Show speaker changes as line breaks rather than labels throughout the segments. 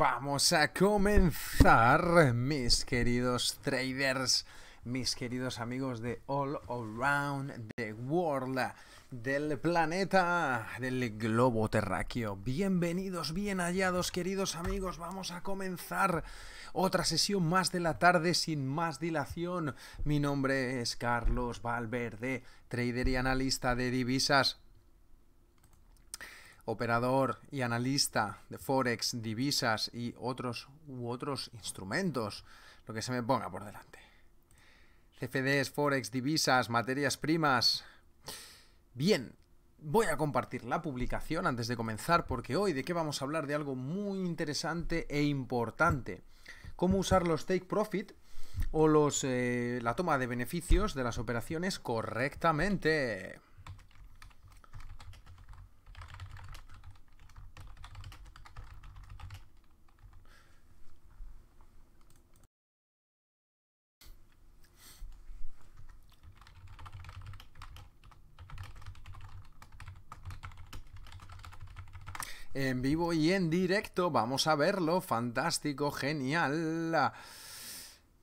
Vamos a comenzar, mis queridos traders, mis queridos amigos de All Around the World, del planeta, del globo terráqueo. Bienvenidos, bien hallados, queridos amigos. Vamos a comenzar otra sesión más de la tarde sin más dilación. Mi nombre es Carlos Valverde, trader y analista de divisas operador y analista de Forex, divisas y otros u otros instrumentos, lo que se me ponga por delante. CFDs, Forex, divisas, materias primas. Bien, voy a compartir la publicación antes de comenzar porque hoy de qué vamos a hablar de algo muy interesante e importante. Cómo usar los take profit o los, eh, la toma de beneficios de las operaciones correctamente. en vivo y en directo. Vamos a verlo, fantástico, genial.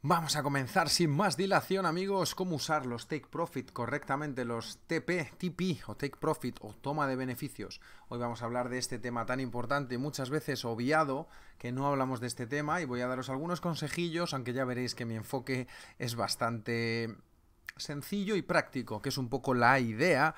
Vamos a comenzar sin más dilación, amigos, cómo usar los Take Profit correctamente, los TP, TP o Take Profit o toma de beneficios. Hoy vamos a hablar de este tema tan importante, muchas veces obviado, que no hablamos de este tema y voy a daros algunos consejillos, aunque ya veréis que mi enfoque es bastante sencillo y práctico, que es un poco la idea,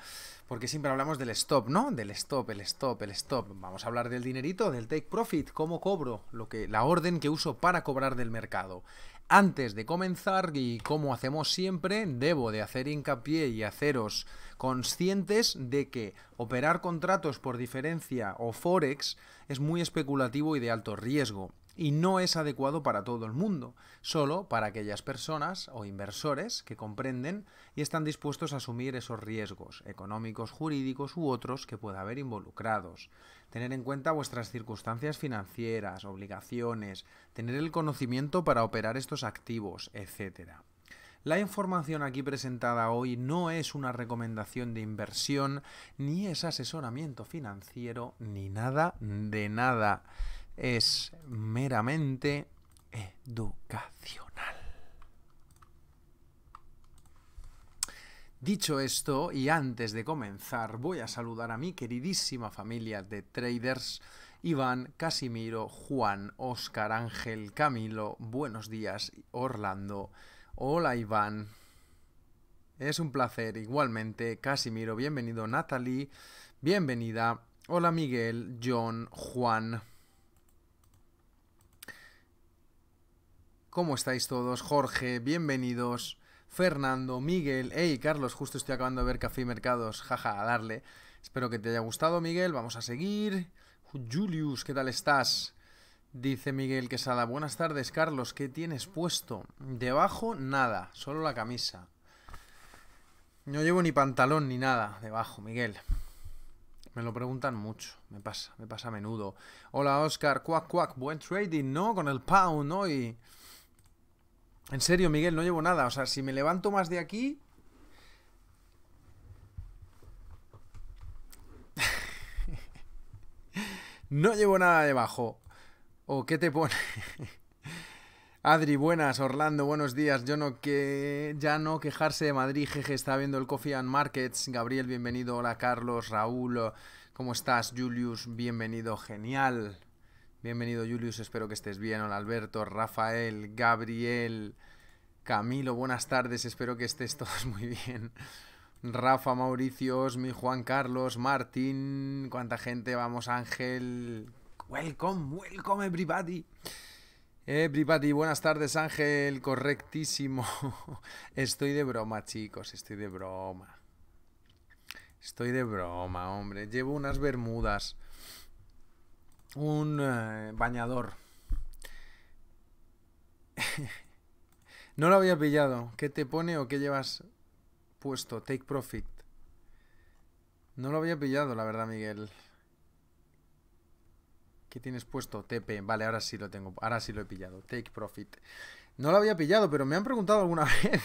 porque siempre hablamos del stop, ¿no? Del stop, el stop, el stop. Vamos a hablar del dinerito, del take profit, cómo cobro, lo que la orden que uso para cobrar del mercado. Antes de comenzar y como hacemos siempre, debo de hacer hincapié y haceros conscientes de que operar contratos por diferencia o forex es muy especulativo y de alto riesgo y no es adecuado para todo el mundo, solo para aquellas personas o inversores que comprenden y están dispuestos a asumir esos riesgos económicos, jurídicos u otros que pueda haber involucrados. Tener en cuenta vuestras circunstancias financieras, obligaciones, tener el conocimiento para operar estos activos, etc. La información aquí presentada hoy no es una recomendación de inversión, ni es asesoramiento financiero, ni nada de nada es meramente educacional. Dicho esto, y antes de comenzar, voy a saludar a mi queridísima familia de traders. Iván, Casimiro, Juan, Óscar, Ángel, Camilo, buenos días, Orlando. Hola Iván. Es un placer igualmente. Casimiro, bienvenido. Natalie, bienvenida. Hola Miguel, John, Juan. ¿Cómo estáis todos? Jorge, bienvenidos. Fernando, Miguel, hey Carlos, justo estoy acabando de ver Café y Mercados, jaja, a darle. Espero que te haya gustado, Miguel. Vamos a seguir. Julius, ¿qué tal estás? Dice Miguel Quesada, buenas tardes, Carlos, ¿qué tienes puesto? Debajo, nada, solo la camisa. No llevo ni pantalón ni nada debajo, Miguel. Me lo preguntan mucho, me pasa, me pasa a menudo. Hola Oscar, cuac cuac, buen trading, ¿no? Con el pound hoy. En serio, Miguel, no llevo nada. O sea, si me levanto más de aquí... no llevo nada debajo. ¿O qué te pone? Adri, buenas, Orlando, buenos días. Yo no que ya no quejarse de Madrid, jeje, está viendo el Coffee and Markets. Gabriel, bienvenido. Hola, Carlos, Raúl, ¿cómo estás? Julius, bienvenido. Genial. Bienvenido Julius, espero que estés bien. Hola Alberto, Rafael, Gabriel, Camilo, buenas tardes, espero que estés todos muy bien. Rafa, Mauricio, mi Juan Carlos, Martín, cuánta gente, vamos Ángel. Welcome, welcome everybody. Eh, everybody, buenas tardes Ángel, correctísimo. Estoy de broma chicos, estoy de broma. Estoy de broma, hombre. Llevo unas bermudas un eh, bañador. no lo había pillado. ¿Qué te pone o qué llevas puesto? Take profit. No lo había pillado, la verdad, Miguel. ¿Qué tienes puesto? TP. Vale, ahora sí lo tengo. Ahora sí lo he pillado. Take profit. No lo había pillado, pero me han preguntado alguna vez.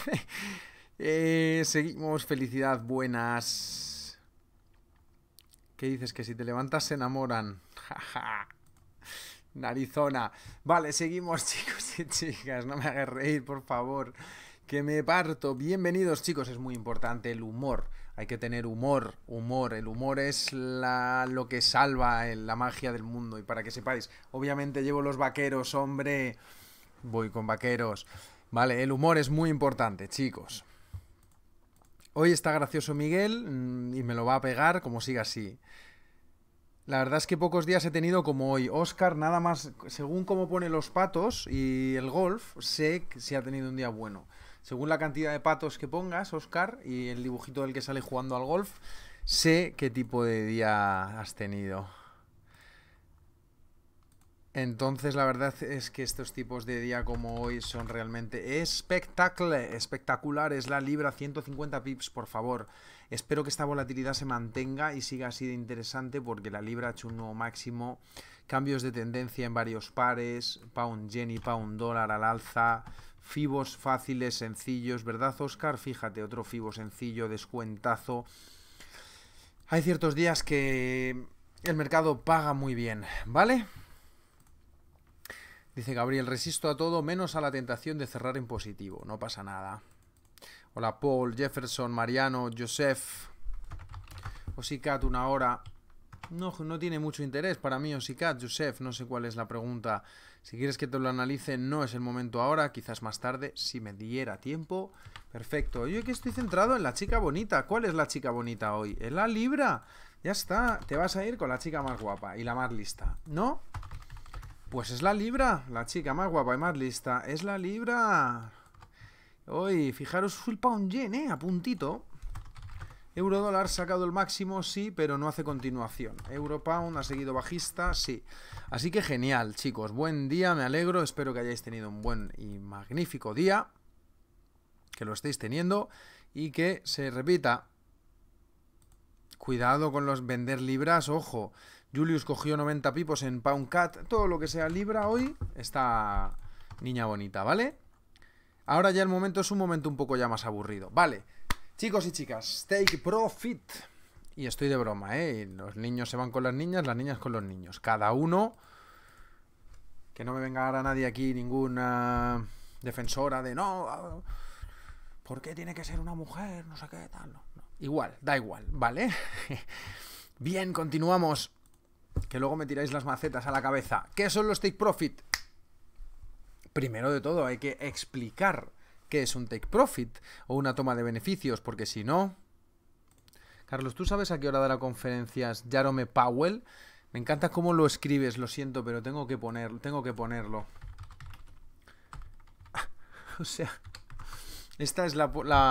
Eh, seguimos. Felicidad. Buenas. ¿Qué dices? Que si te levantas se enamoran. jaja Narizona. Vale, seguimos, chicos y chicas. No me hagas reír, por favor. Que me parto. Bienvenidos, chicos. Es muy importante el humor. Hay que tener humor, humor. El humor es lo que salva eh, la magia del mundo. Y para que sepáis, obviamente llevo los vaqueros, hombre. Voy con vaqueros. Vale, el humor es muy importante, chicos. Hoy está gracioso Miguel mm, y me lo va a pegar como siga así. La verdad es que pocos días he tenido como hoy. Oscar, nada más, según cómo pone los patos y el golf, sé que se ha tenido un día bueno. Según la cantidad de patos que pongas, Oscar, y el dibujito del que sale jugando al golf, sé qué tipo de día has tenido. Entonces la verdad es que estos tipos de día como hoy son realmente espectacle, espectaculares. La libra 150 pips, por favor. Espero que esta volatilidad se mantenga y siga así interesante porque la libra ha hecho un nuevo máximo. Cambios de tendencia en varios pares. Pound Jenny, pound dólar al alza. Fibos fáciles, sencillos, ¿verdad Oscar? Fíjate, otro fibo sencillo, descuentazo. Hay ciertos días que el mercado paga muy bien, ¿vale? Dice Gabriel, resisto a todo menos a la tentación de cerrar en positivo. No pasa nada. Hola Paul, Jefferson, Mariano, Joseph. Osicat, una hora. No, no tiene mucho interés para mí, Osicat, Joseph, no sé cuál es la pregunta. Si quieres que te lo analice, no es el momento ahora, quizás más tarde, si me diera tiempo. Perfecto. Yo que estoy centrado en la chica bonita. ¿Cuál es la chica bonita hoy? ¿En la Libra? Ya está, te vas a ir con la chica más guapa y la más lista, ¿no? Pues es la Libra, la chica más guapa y más lista. Es la Libra. Hoy, fijaros, full pound yen, ¿eh? A puntito. Euro dólar sacado el máximo, sí, pero no hace continuación. Euro pound ha seguido bajista, sí. Así que genial, chicos. Buen día, me alegro. Espero que hayáis tenido un buen y magnífico día. Que lo estéis teniendo y que se repita. Cuidado con los vender libras, ojo. Julius cogió 90 pipos en Pound Cat. Todo lo que sea libra hoy está niña bonita, ¿vale? Ahora ya el momento es un momento un poco ya más aburrido. Vale, chicos y chicas, take profit. Y estoy de broma, ¿eh? Los niños se van con las niñas, las niñas con los niños. Cada uno... Que no me venga ahora nadie aquí, ninguna defensora de no... ¿Por qué tiene que ser una mujer? No sé qué tal. Igual, da igual, ¿vale? Bien, continuamos que luego me tiráis las macetas a la cabeza. ¿Qué son los take profit? Primero de todo, hay que explicar qué es un take profit o una toma de beneficios, porque si no... Carlos, ¿tú sabes a qué hora dará conferencias Jarome Powell? Me encanta cómo lo escribes, lo siento, pero tengo que ponerlo, tengo que ponerlo. o sea, esta es la,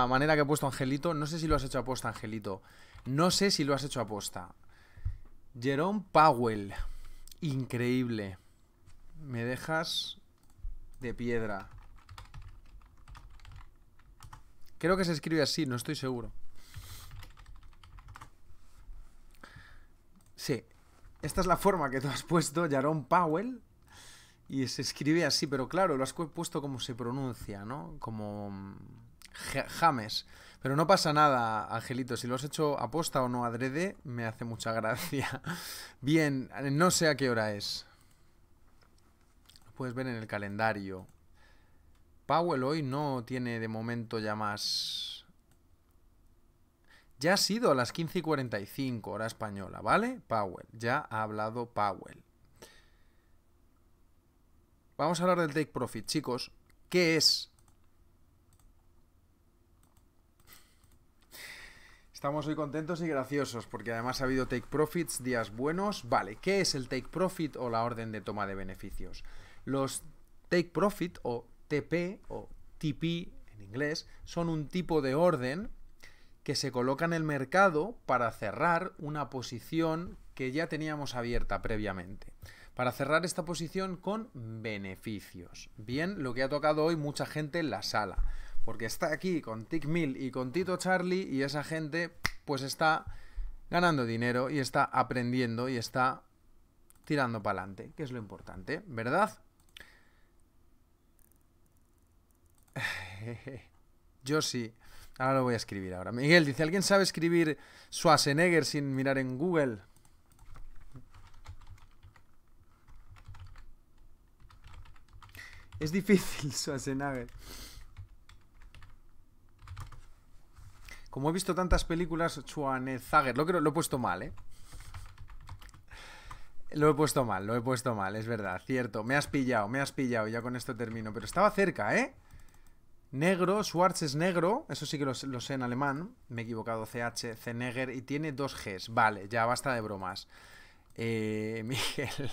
manera que ha puesto Angelito. No sé si lo has hecho aposta, Angelito. No sé si lo has hecho aposta. Jerome Powell. Increíble. Me dejas de piedra. Creo que se escribe así, no estoy seguro. Sí. Esta es la forma que tú has puesto, Jerome Powell. Y se escribe así, pero claro, lo has puesto como se pronuncia, ¿no? Como mm, James. Pero no pasa nada, Angelito. Si lo has hecho aposta o no adrede, me hace mucha gracia. Bien, no sé a qué hora es. Lo puedes ver en el calendario. Powell hoy no tiene de momento ya más... Ya ha sido a las 15 y 45, hora española, ¿vale? Powell, ya ha hablado Powell. Vamos a hablar del take profit, chicos. ¿Qué es Estamos hoy contentos y graciosos porque además ha habido take profits, días buenos. Vale, ¿qué es el take profit o la orden de toma de beneficios? Los take profit o TP o TP en inglés son un tipo de orden que se coloca en el mercado para cerrar una posición que ya teníamos abierta previamente. Para cerrar esta posición con beneficios. Bien, lo que ha tocado hoy mucha gente en la sala porque está aquí con Tick Mill y con Tito Charlie y esa gente pues está ganando dinero y está aprendiendo y está tirando para adelante, que es lo importante, ¿verdad? Yo sí. Ahora lo voy a escribir ahora. Miguel dice, ¿alguien sabe escribir Schwarzenegger sin mirar en Google? Es difícil Schwarzenegger. Como he visto tantas películas, Schwarzenegger. Lo, creo, lo he puesto mal, ¿eh? Lo he puesto mal, lo he puesto mal, es verdad, cierto. Me has pillado, me has pillado, ya con esto termino. Pero estaba cerca, ¿eh? Negro, Schwarz es negro, eso sí que lo, sé en alemán. Me he equivocado, CH, Zeneger, y tiene dos Gs. Vale, ya basta de bromas. Eh, Miguel.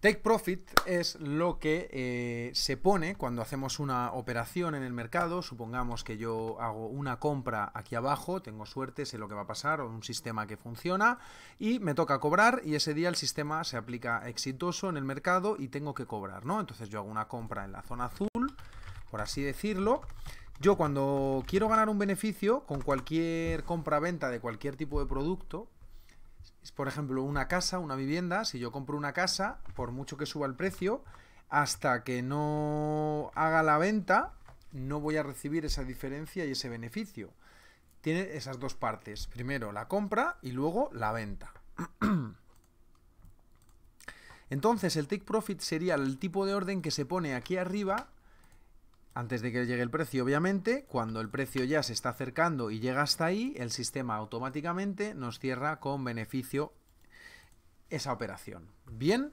Take profit es lo que eh, se pone cuando hacemos una operación en el mercado. Supongamos que yo hago una compra aquí abajo, tengo suerte, sé lo que va a pasar, un sistema que funciona, y me toca cobrar, y ese día el sistema se aplica exitoso en el mercado y tengo que cobrar, ¿no? Entonces yo hago una compra en la zona azul, por así decirlo. Yo cuando quiero ganar un beneficio con cualquier compra-venta de cualquier tipo de producto, por ejemplo, una casa, una vivienda, si yo compro una casa, por mucho que suba el precio, hasta que no haga la venta, no voy a recibir esa diferencia y ese beneficio. Tiene esas dos partes. Primero la compra y luego la venta. Entonces el take profit sería el tipo de orden que se pone aquí arriba antes de que llegue el precio, obviamente, cuando el precio ya se está acercando y llega hasta ahí, el sistema automáticamente nos cierra con beneficio esa operación. Bien,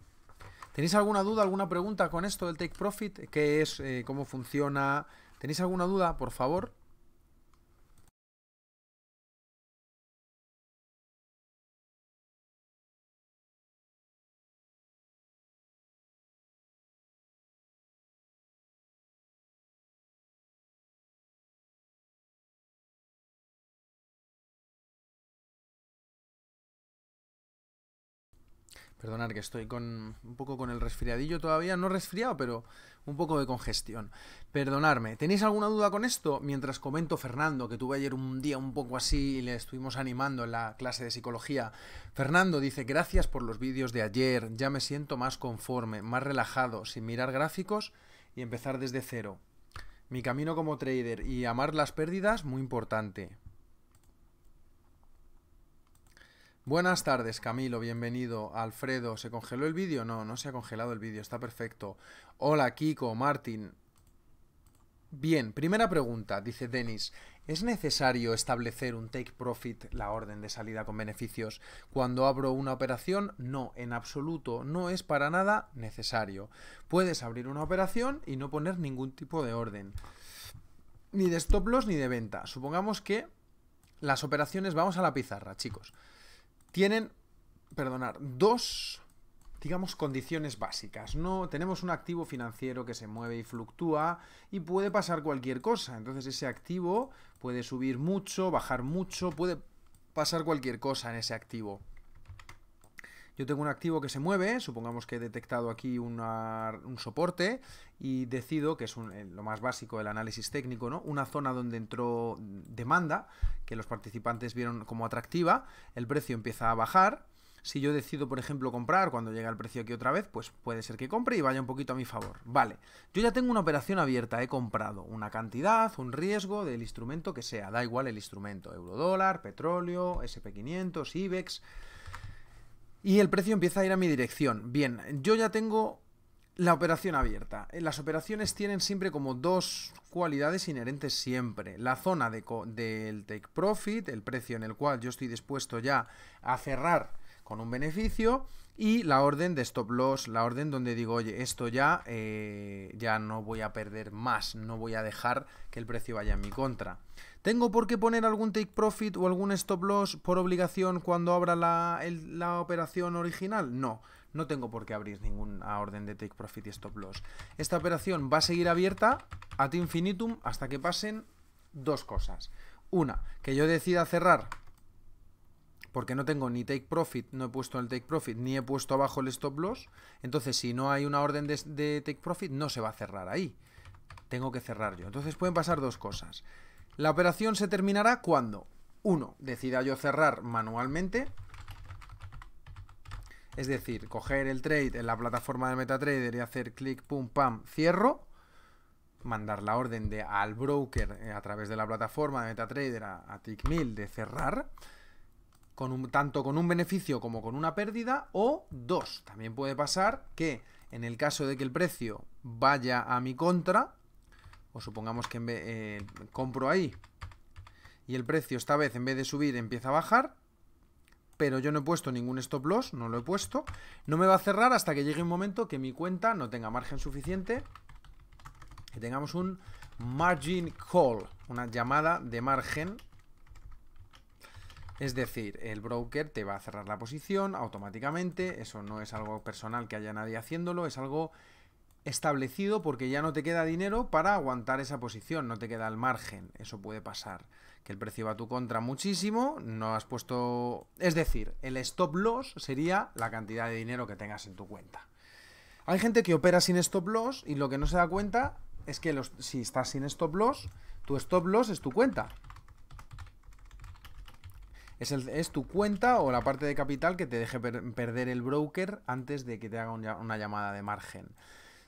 ¿tenéis alguna duda, alguna pregunta con esto del Take Profit? ¿Qué es? Eh, ¿Cómo funciona? ¿Tenéis alguna duda? Por favor. Perdonad que estoy con un poco con el resfriadillo todavía, no resfriado, pero un poco de congestión. Perdonadme. ¿Tenéis alguna duda con esto? Mientras comento Fernando, que tuve ayer un día un poco así y le estuvimos animando en la clase de psicología. Fernando dice, gracias por los vídeos de ayer, ya me siento más conforme, más relajado, sin mirar gráficos y empezar desde cero. Mi camino como trader y amar las pérdidas, muy importante. Buenas tardes Camilo, bienvenido. Alfredo, ¿se congeló el vídeo? No, no se ha congelado el vídeo, está perfecto. Hola Kiko, Martín. Bien, primera pregunta, dice Denis. ¿Es necesario establecer un take profit, la orden de salida con beneficios, cuando abro una operación? No, en absoluto, no es para nada necesario. Puedes abrir una operación y no poner ningún tipo de orden. Ni de stop loss ni de venta. Supongamos que las operaciones, vamos a la pizarra, chicos tienen, perdonar, dos, digamos, condiciones básicas. No tenemos un activo financiero que se mueve y fluctúa y puede pasar cualquier cosa. Entonces ese activo puede subir mucho, bajar mucho, puede pasar cualquier cosa en ese activo. Yo tengo un activo que se mueve, supongamos que he detectado aquí un soporte y decido, que es eh, lo más básico del análisis técnico, ¿no? una zona donde entró demanda, que los participantes vieron como atractiva, el precio empieza a bajar, si yo decido, por ejemplo, comprar cuando llega el precio aquí otra vez, pues puede ser que compre y vaya un poquito a mi favor. Vale, yo ya tengo una operación abierta, he comprado una cantidad, un riesgo del instrumento que sea, da igual el instrumento, euro dólar, petróleo, SP500, IBEX, y el precio empieza a ir a mi dirección. Bien, yo ya tengo la operación abierta. Eh, las operaciones tienen siempre como dos cualidades inherentes siempre. La zona del take profit, el precio en el cual yo estoy dispuesto ya a cerrar con un beneficio y la orden de stop loss, la orden donde digo, oye, esto ya, eh, ya no voy a perder más, no voy a dejar que el precio vaya en mi contra. ¿Tengo por qué poner algún take profit o algún stop loss por obligación cuando abra la, la operación original? No, no tengo por qué abrir ninguna orden de take profit y stop loss. Esta operación va a seguir abierta ad infinitum hasta que pasen dos cosas. Una, que yo decida cerrar porque no tengo ni take profit, no he puesto el take profit, ni he puesto abajo el stop loss, entonces si no hay una orden de, take profit no se va a cerrar ahí. Tengo que cerrar yo. Entonces pueden pasar dos cosas. La operación se terminará cuando, uno, decida yo cerrar manualmente, es decir, coger el trade en la plataforma de MetaTrader y hacer clic, pum, pam, cierro, mandar la orden de, al broker eh, a través de la plataforma de MetaTrader a, a de cerrar, con un, tanto con un beneficio como con una pérdida, o dos, también puede pasar que en el caso de que el precio vaya a mi contra, o supongamos que eh, compro ahí y el precio esta vez en vez de subir empieza a bajar, pero yo no he puesto ningún stop loss, no lo he puesto, no me va a cerrar hasta que llegue un momento que mi cuenta no tenga margen suficiente, que tengamos un margin call, una llamada de margen es decir, el broker te va a cerrar la posición automáticamente, eso no es algo personal que haya nadie haciéndolo, es algo establecido porque ya no te queda dinero para aguantar esa posición, no te queda el margen, eso puede pasar. Que el precio va a tu contra muchísimo, no has puesto... Es decir, el stop loss sería la cantidad de dinero que tengas en tu cuenta. Hay gente que opera sin stop loss y lo que no se da cuenta es que si estás sin stop loss, tu stop loss es tu cuenta. Es, tu cuenta o la parte de capital que te deje perder el broker antes de que te haga una llamada de margen.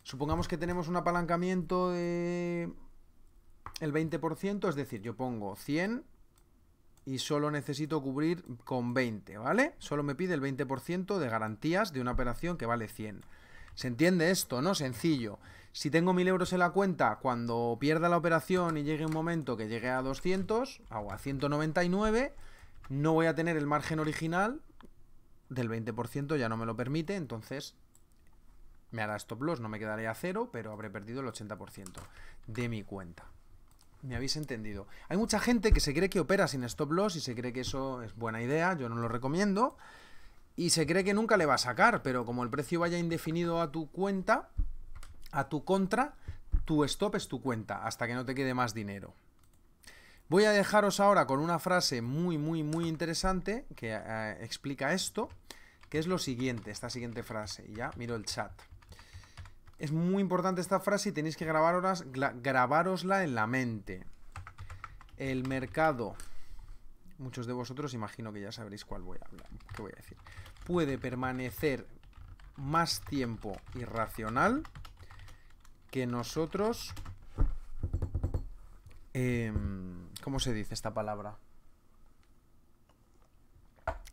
Supongamos que tenemos un apalancamiento de el 20%, es decir, yo pongo 100 y solo necesito cubrir con 20, ¿vale? Solo me pide el 20% de garantías de una operación que vale 100. ¿Se entiende esto, no? Sencillo. Si tengo 1000 euros en la cuenta, cuando pierda la operación y llegue un momento que llegue a 200 hago a 199, no voy a tener el margen original del 20%, ya no me lo permite, entonces me hará stop loss, no me quedaré a cero, pero habré perdido el 80% de mi cuenta. Me habéis entendido. Hay mucha gente que se cree que opera sin stop loss y se cree que eso es buena idea, yo no lo recomiendo. Y se cree que nunca le va a sacar, pero como el precio vaya indefinido a tu cuenta, a tu contra, tu stop es tu cuenta, hasta que no te quede más dinero. Voy a dejaros ahora con una frase muy, muy, muy interesante que eh, explica esto, que es lo siguiente, esta siguiente frase. Ya miro el chat. Es muy importante esta frase y tenéis que grabarosla en la mente. El mercado, muchos de vosotros imagino que ya sabréis cuál voy a hablar, qué voy a decir, puede permanecer más tiempo irracional que nosotros Em, ¿Cómo se dice esta palabra?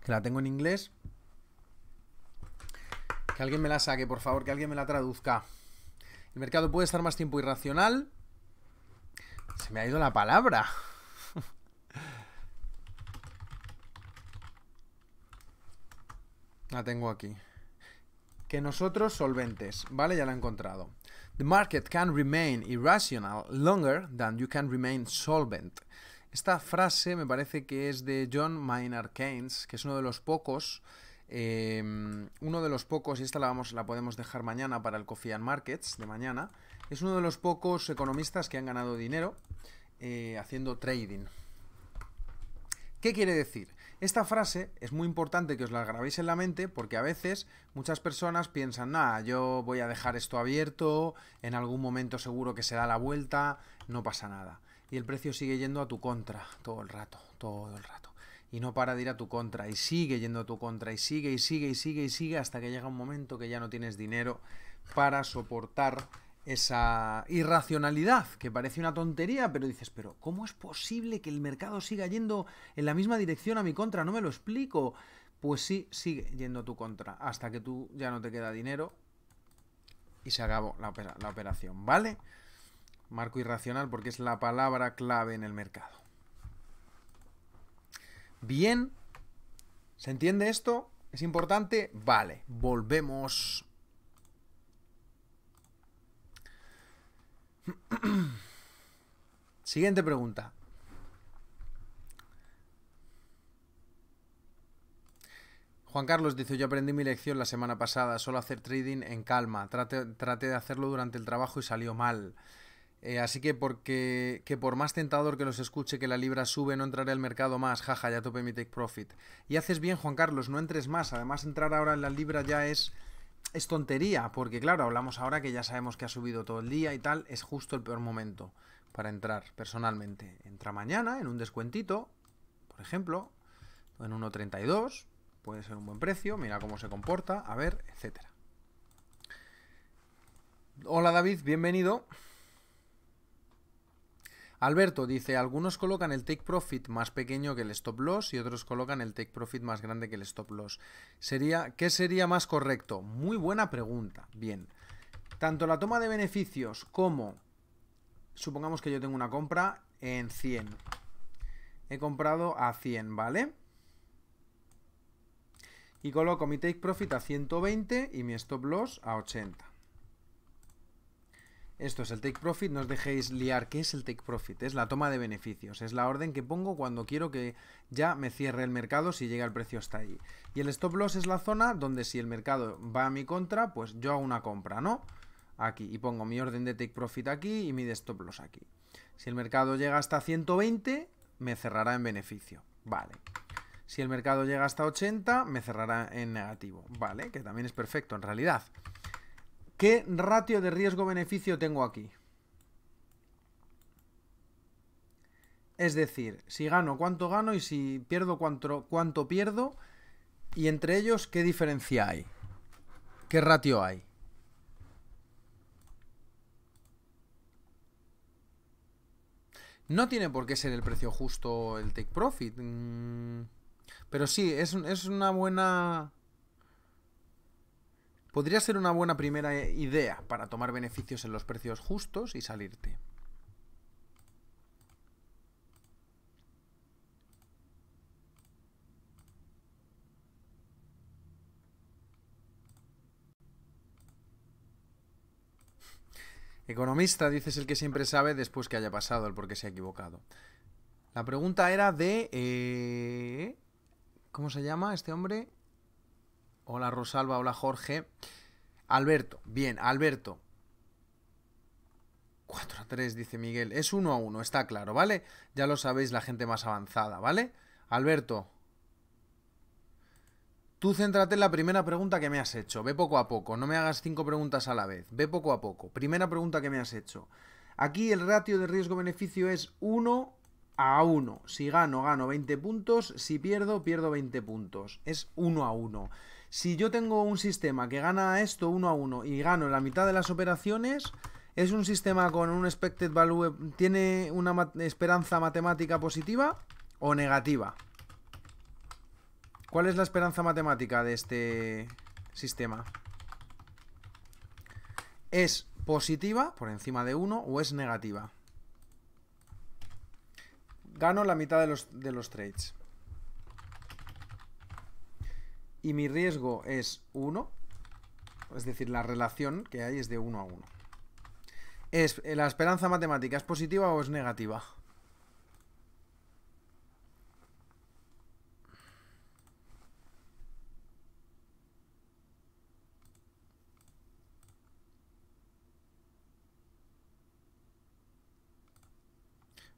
Que la tengo en inglés. Que alguien me la saque, por favor, que alguien me la traduzca. El mercado puede estar más tiempo irracional. Se me ha ido la palabra. la tengo aquí. Que nosotros solventes, ¿vale? Ya la he encontrado. The market can remain irrational longer than you can remain solvent. Esta frase me parece que es de John Maynard Keynes, que es uno de los pocos, em, uno de los pocos, y esta la, vamos, la podemos dejar mañana para el Coffee and Markets de mañana, es uno de los pocos economistas que han ganado dinero eh, haciendo trading. ¿Qué quiere decir? Esta frase es muy importante que os la grabéis en la mente porque a veces muchas personas piensan, nada, yo voy a dejar esto abierto, en algún momento seguro que se da la vuelta, no pasa nada. Y el precio sigue yendo a tu contra todo el rato, todo el rato. Y no para de ir a tu contra, y sigue yendo a tu contra, y sigue, y sigue, y sigue, y sigue, hasta que llega un momento que ya no tienes dinero para soportar esa irracionalidad que parece una tontería, pero dices, pero ¿cómo es posible que el mercado siga yendo en la misma dirección a mi contra? No me lo explico. Pues sí, sigue yendo a tu contra hasta que tú ya no te queda dinero y se acabó la, la operación, ¿vale? Marco irracional porque es la palabra clave en el mercado. Bien, ¿se entiende esto? ¿Es importante? Vale, volvemos Siguiente pregunta. Juan Carlos dice, yo aprendí mi lección la semana pasada, solo hacer trading en calma. traté, de hacerlo durante el trabajo y salió mal. Eh, así que porque que por más tentador que los escuche que la libra sube, no entraré al mercado más. Jaja, ya tope mi take profit. Y haces bien, Juan Carlos, no entres más. Además, entrar ahora en la libra ya es es tontería, porque claro, hablamos ahora que ya sabemos que ha subido todo el día y tal, es justo el peor momento para entrar personalmente. Entra mañana en un descuentito, por ejemplo, en 1.32, puede ser un buen precio, mira cómo se comporta, a ver, etcétera. Hola David, bienvenido. Alberto dice, algunos colocan el take profit más pequeño que el stop loss y otros colocan el take profit más grande que el stop loss. Sería, ¿Qué sería más correcto? Muy buena pregunta. Bien. Tanto la toma de beneficios como, supongamos que yo tengo una compra en 100. He comprado a 100, ¿vale? Y coloco mi take profit a 120 y mi stop loss a 80. Esto es el take profit, no os dejéis liar. ¿Qué es el take profit? Es la toma de beneficios, es la orden que pongo cuando quiero que ya me cierre el mercado si llega el precio hasta ahí. Y el stop loss es la zona donde si el mercado va a mi contra, pues yo hago una compra, ¿no? Aquí, y pongo mi orden de take profit aquí y mi de stop loss aquí. Si el mercado llega hasta 120, me cerrará en beneficio. Vale. Si el mercado llega hasta 80, me cerrará en negativo. Vale, que también es perfecto en realidad. ¿Qué ratio de riesgo-beneficio tengo aquí? Es decir, si gano, cuánto gano y si pierdo, cuánto, cuánto pierdo. Y entre ellos, ¿qué diferencia hay? ¿Qué ratio hay? No tiene por qué ser el precio justo el take profit. Mm, pero sí, es una buena Podría ser una buena primera eh, idea para tomar beneficios en los precios justos y salirte. Economista, dices el que siempre sabe después que haya pasado el por qué se ha equivocado. La pregunta era de... Eh, ¿Cómo se llama este hombre? Hola Rosalba, hola Jorge. Alberto, bien, Alberto. 4 a 3, dice Miguel. Es 1 a 1, está claro, ¿vale? Ya lo sabéis la gente más avanzada, ¿vale? Alberto. Tú céntrate en la primera pregunta que me has hecho. Ve poco a poco. No me hagas 5 preguntas a la vez. Ve poco a poco. Primera pregunta que me has hecho. Aquí el ratio de riesgo-beneficio es 1 a 1. Si gano, gano 20 puntos. Si pierdo, pierdo 20 puntos. Es 1 a 1. Si yo tengo un sistema que gana esto uno a uno y gano la mitad de las operaciones, es un sistema con un expected value, tiene una esperanza matemática positiva o negativa. ¿Cuál es la esperanza matemática de este sistema? ¿Es positiva, por encima de uno o es negativa? Gano la mitad de los trades y mi riesgo es 1, es decir, la relación que hay es de 1 a 1. Es, eh, ¿La esperanza matemática es positiva o es negativa?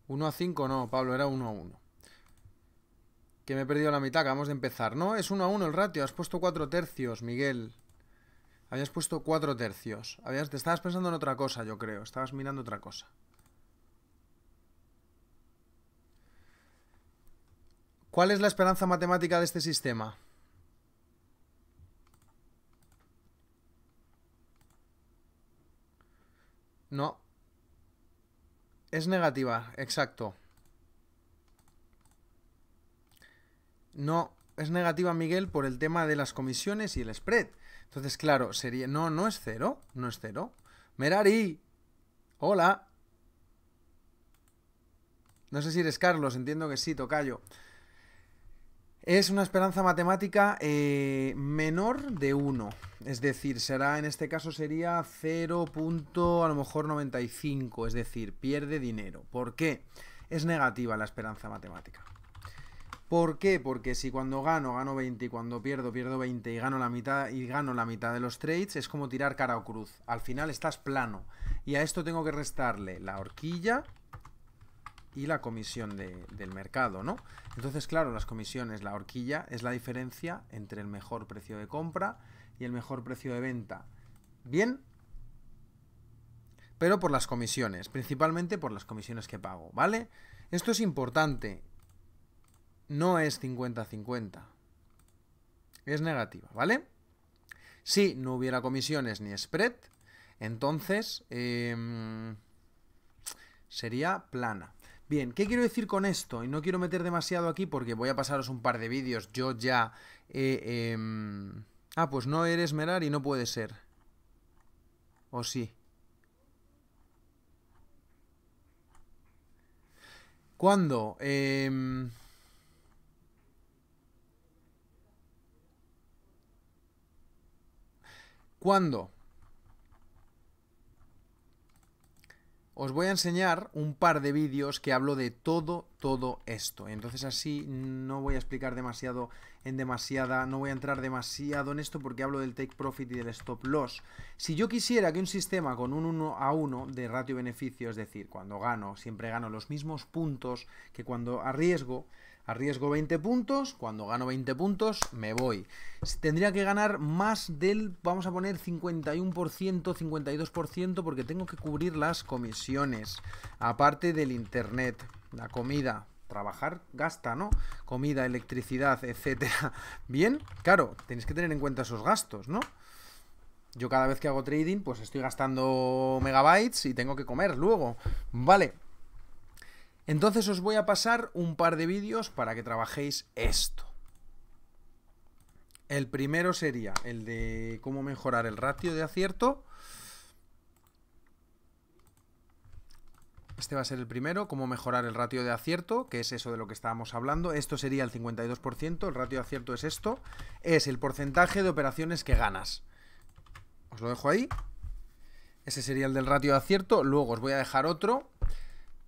¿1 a 5? No, Pablo, era 1 a 1. Que me he perdido la mitad, acabamos de empezar. No, es uno a uno el ratio, has puesto cuatro tercios, Miguel. Habías puesto cuatro tercios. Habías, te estabas pensando en otra cosa, yo creo. Estabas mirando otra cosa. ¿Cuál es la esperanza matemática de este sistema? No. Es negativa, exacto. No, es negativa, Miguel, por el tema de las comisiones y el spread. Entonces, claro, sería... No, no es cero, no es cero. Merari, hola. No sé si eres Carlos, entiendo que sí, tocayo. Es una esperanza matemática eh, menor de 1. Es decir, será, en este caso sería 0. a lo mejor 95. Es decir, pierde dinero. ¿Por qué? Es negativa la esperanza matemática. ¿Por qué? Porque si cuando gano, gano 20 y cuando pierdo, pierdo 20 y gano la mitad y gano la mitad de los trades, es como tirar cara o cruz. Al final estás plano. Y a esto tengo que restarle la horquilla y la comisión del mercado, ¿no? Entonces, claro, las comisiones, la horquilla, es la diferencia entre el mejor precio de compra y el mejor precio de venta. ¿Bien? Pero por las comisiones, principalmente por las comisiones que pago, ¿vale? Esto es importante no es 50-50. Es negativa, ¿vale? Si no hubiera comisiones ni spread, entonces em, sería plana. Bien, ¿qué quiero decir con esto? Y no quiero meter demasiado aquí porque voy a pasaros un par de vídeos. Yo ya... Eh, em, ah, pues no eres y no puede ser. ¿O sí? Cuando... Em, ¿Cuándo? Os voy a enseñar un par de vídeos que hablo de todo, todo esto. Entonces así no voy a explicar demasiado en demasiada, no voy a entrar demasiado en esto porque hablo del take profit y del stop loss. Si yo quisiera que un sistema con un 1 a 1 de ratio beneficio, es decir, cuando gano, siempre gano los mismos puntos que cuando arriesgo, Arriesgo 20 puntos, cuando gano 20 puntos me voy. Tendría que ganar más del, vamos a poner 51%, 52% porque tengo que cubrir las comisiones, aparte del internet, la comida, trabajar gasta, ¿no? Comida, electricidad, etcétera. Bien, claro, tenéis que tener en cuenta esos gastos, ¿no? Yo cada vez que hago trading, pues estoy gastando megabytes y tengo que comer luego. Vale, entonces os voy a pasar un par de vídeos para que trabajéis esto. El primero sería el de cómo mejorar el ratio de acierto. Este va a ser el primero, cómo mejorar el ratio de acierto, que es eso de lo que estábamos hablando. Esto sería el 52%, el ratio de acierto es esto. Es el porcentaje de operaciones que ganas. Os lo dejo ahí. Ese sería el del ratio de acierto. Luego os voy a dejar otro,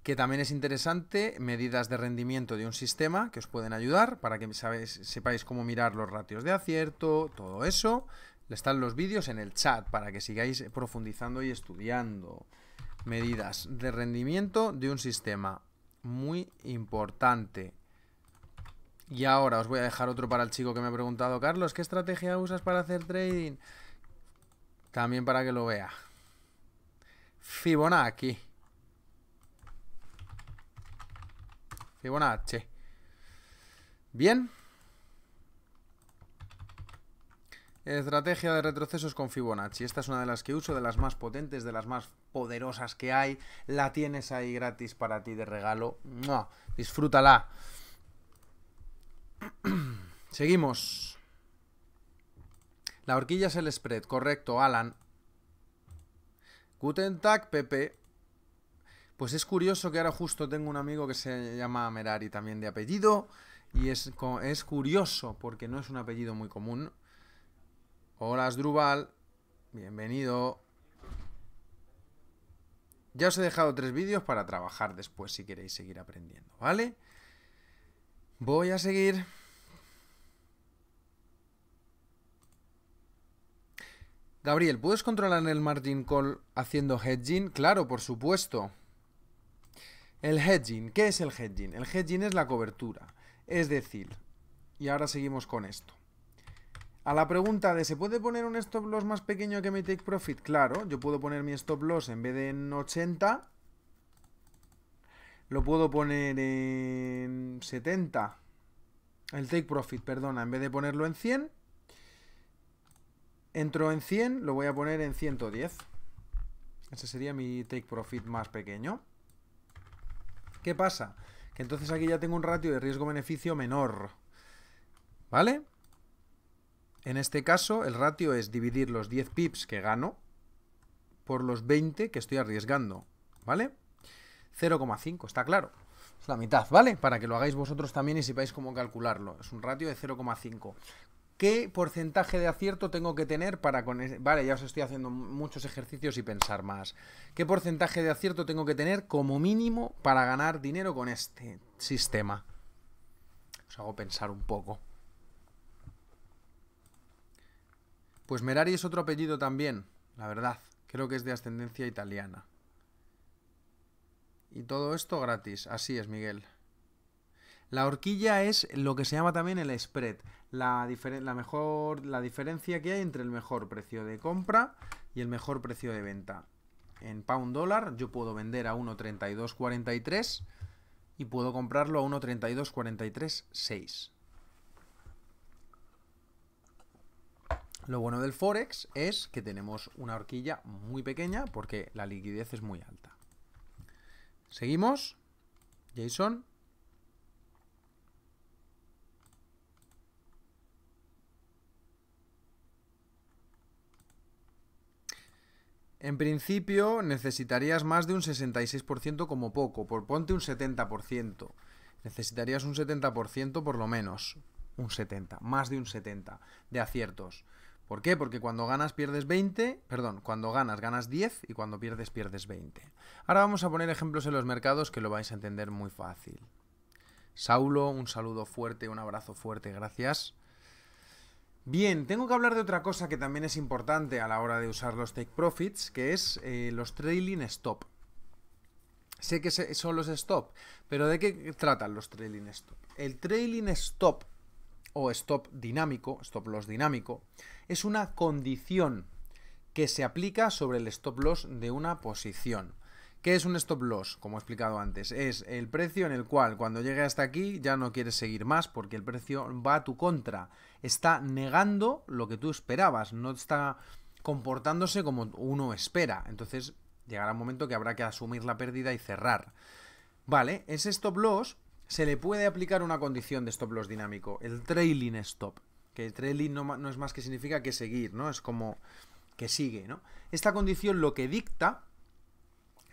que también es interesante, medidas de rendimiento de un sistema que os pueden ayudar para que sepáis cómo mirar los ratios de acierto, todo eso. Están los vídeos en el chat para que sigáis profundizando y estudiando. Medidas de rendimiento de un sistema. Muy importante. Y ahora os voy a dejar otro para el chico que me ha preguntado, Carlos, ¿qué estrategia usas para hacer trading? También para que lo vea. Fibonacci. Fibonacci. Bien. Estrategia de retrocesos con Fibonacci. Esta es una de las que uso, de las más potentes, de las más poderosas que hay. La tienes ahí gratis para ti de regalo. No, Disfrútala. Seguimos. La horquilla es el spread, correcto, Alan. Guten Tag, Pepe. Pues es curioso que ahora justo tengo un amigo que se llama Merari también de apellido. Y es, curioso porque no es un apellido muy común. Hola, Drubal. Bienvenido. Ya os he dejado tres vídeos para trabajar después si queréis seguir aprendiendo, ¿vale? Voy a seguir. Gabriel, ¿puedes controlar el margin call haciendo hedging? Claro, por supuesto. El hedging, ¿qué es el hedging? El hedging es la cobertura. Es decir, y ahora seguimos con esto. A la pregunta de ¿se puede poner un stop loss más pequeño que mi take profit? Claro, yo puedo poner mi stop loss en vez de en 80, lo puedo poner en 70. El take profit, perdona, en vez de ponerlo en 100, entro en 100, lo voy a poner en 110. Ese sería mi take profit más pequeño. ¿Qué pasa? Que entonces aquí ya tengo un ratio de riesgo-beneficio menor. ¿Vale? En este caso, el ratio es dividir los 10 pips que gano por los 20 que estoy arriesgando. ¿Vale? 0,5, está claro. Es la mitad, ¿vale? Para que lo hagáis vosotros también y sepáis cómo calcularlo. Es un ratio de 0,5. ¿Qué porcentaje de acierto tengo que tener para con Vale, ya os estoy haciendo muchos ejercicios y pensar más. ¿Qué porcentaje de acierto tengo que tener como mínimo para ganar dinero con este sistema? Os hago pensar un poco. Pues Merari es otro apellido también, la verdad. Creo que es de ascendencia italiana. Y todo esto gratis. Así es, Miguel. La horquilla es lo que se llama también el spread, la, mejor, la diferencia que hay entre el mejor precio de compra y el mejor precio de venta. En pound dólar yo puedo vender a 1.3243 y puedo comprarlo a 1.3243.6. Lo bueno del Forex es que tenemos una horquilla muy pequeña porque la liquidez es muy alta. Seguimos. Jason. En principio necesitarías más de un 66% como poco, por ponte un 70%. Necesitarías un 70% por lo menos, un 70, más de un 70 de aciertos. ¿Por qué? Porque cuando ganas pierdes 20, perdón, cuando ganas ganas 10 y cuando pierdes pierdes 20. Ahora vamos a poner ejemplos en los mercados que lo vais a entender muy fácil. Saulo, un saludo fuerte, un abrazo fuerte, gracias. Bien, tengo que hablar de otra cosa que también es importante a la hora de usar los take profits, que es eh, los trailing stop. Sé que son los stop, pero ¿de qué tratan los trailing stop? El trailing stop o stop dinámico, stop loss dinámico, es una condición que se aplica sobre el stop loss de una posición. ¿Qué es un stop loss? Como he explicado antes, es el precio en el cual cuando llegue hasta aquí ya no quieres seguir más porque el precio va a tu contra está negando lo que tú esperabas, no está comportándose como uno espera. Entonces llegará un momento que habrá que asumir la pérdida y cerrar. Vale, ese stop loss se le puede aplicar una condición de stop loss dinámico, el trailing stop. Que el trailing no, no es más que significa que seguir, ¿no? Es como que sigue, ¿no? Esta condición lo que dicta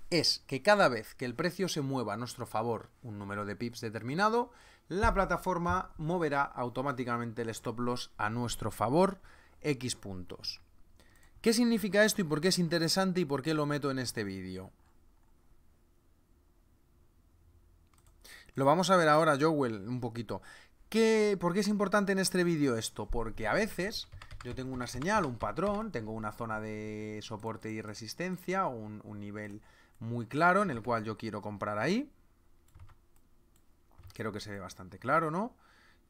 es que cada vez que el precio se mueva a nuestro favor un número de pips determinado, la plataforma moverá automáticamente el stop loss a nuestro favor X puntos. ¿Qué significa esto y por qué es interesante y por qué lo meto en este vídeo? Lo vamos a ver ahora, Joel, un poquito. ¿Por qué es importante en este vídeo esto? Porque a veces yo tengo una señal, un patrón, tengo una zona de soporte y resistencia, un, un nivel muy claro en el cual yo quiero comprar ahí. Creo que se ve bastante claro, ¿no?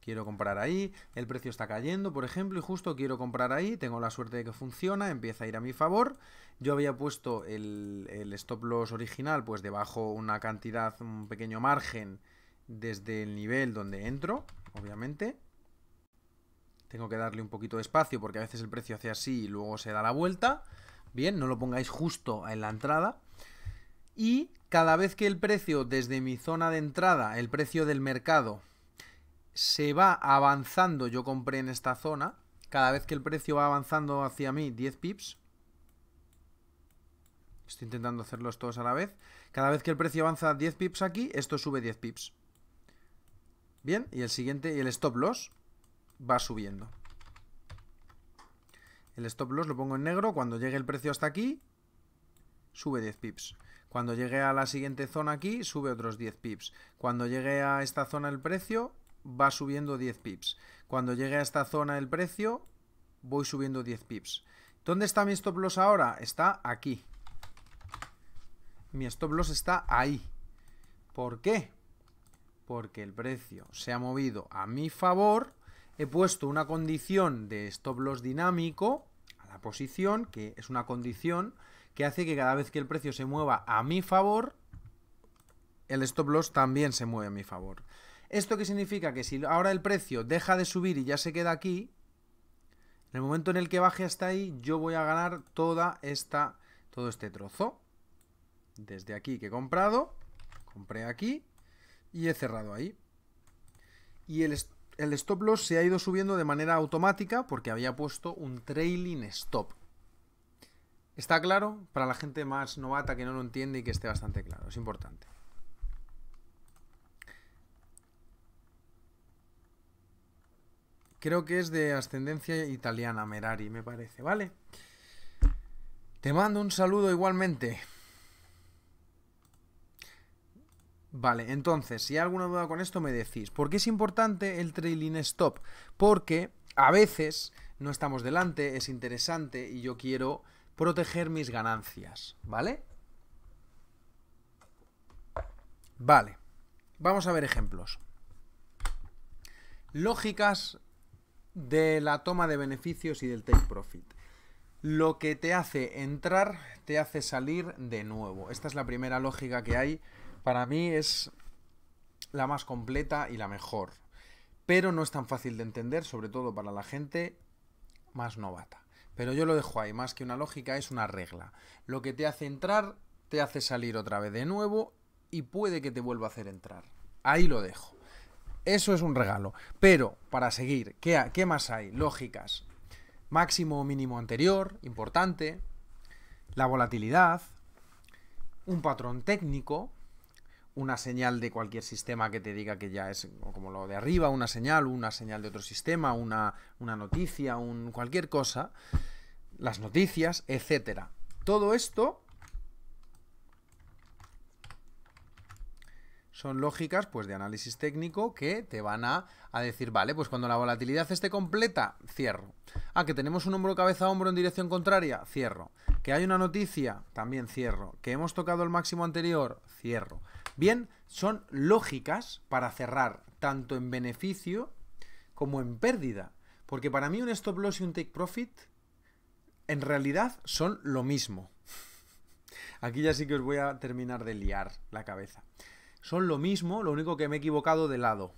Quiero comprar ahí, el precio está cayendo, por ejemplo, y justo quiero comprar ahí, tengo la suerte de que funciona, empieza a ir a mi favor. Yo había puesto el, stop loss original, pues debajo una cantidad, un pequeño margen desde el nivel donde entro, obviamente. Tengo que darle un poquito de espacio porque a veces el precio hace así y luego se da la vuelta. Bien, no lo pongáis justo en la entrada, y cada vez que el precio desde mi zona de entrada, el precio del mercado, se va avanzando, yo compré en esta zona, cada vez que el precio va avanzando hacia mí 10 pips, estoy intentando hacerlos todos a la vez, cada vez que el precio avanza 10 pips aquí, esto sube 10 pips. Bien, y el siguiente, y el stop loss va subiendo. El stop loss lo pongo en negro, cuando llegue el precio hasta aquí, sube 10 pips. Cuando llegue a la siguiente zona aquí, sube otros 10 pips. Cuando llegue a esta zona el precio, va subiendo 10 pips. Cuando llegue a esta zona el precio, voy subiendo 10 pips. ¿Dónde está mi stop loss ahora? Está aquí. Mi stop loss está ahí. ¿Por qué? Porque el precio se ha movido a mi favor. He puesto una condición de stop loss dinámico a la posición, que es una condición que hace que cada vez que el precio se mueva a mi favor, el stop loss también se mueve a mi favor. ¿Esto qué significa? Que si ahora el precio deja de subir y ya se queda aquí, en el momento en el que baje hasta ahí, yo voy a ganar toda esta, todo este trozo. Desde aquí que he comprado, compré aquí y he cerrado ahí. Y el, el stop loss se ha ido subiendo de manera automática porque había puesto un trailing stop. ¿Está claro? Para la gente más novata que no lo entiende y que esté bastante claro, es importante. Creo que es de ascendencia italiana, Merari, me parece, ¿vale? Te mando un saludo igualmente. Vale, entonces, si hay alguna duda con esto, me decís. ¿Por qué es importante el trailing stop? Porque a veces no estamos delante, es interesante y yo quiero proteger mis ganancias, ¿vale? Vale, vamos a ver ejemplos. Lógicas de la toma de beneficios y del take profit. Lo que te hace entrar, te hace salir de nuevo. Esta es la primera lógica que hay. Para mí es la más completa y la mejor. Pero no es tan fácil de entender, sobre todo para la gente más novata. Pero yo lo dejo ahí, más que una lógica, es una regla. Lo que te hace entrar, te hace salir otra vez de nuevo y puede que te vuelva a hacer entrar. Ahí lo dejo. Eso es un regalo. Pero, para seguir, ¿qué, más hay? Lógicas. Máximo o mínimo anterior, importante. La volatilidad. Un patrón técnico, una señal de cualquier sistema que te diga que ya es como lo de arriba, una señal, una señal de otro sistema, una, noticia, un, cualquier cosa, las noticias, etcétera. Todo esto son lógicas pues de análisis técnico que te van a, a, decir, vale, pues cuando la volatilidad esté completa, cierro. Ah, que tenemos un hombro cabeza a hombro en dirección contraria, cierro. Que hay una noticia, también cierro. Que hemos tocado el máximo anterior, cierro bien son lógicas para cerrar tanto en beneficio como en pérdida. Porque para mí un stop loss y un take profit en realidad son lo mismo. Aquí ya sí que os voy a terminar de liar la cabeza. Son lo mismo, lo único que me he equivocado de lado.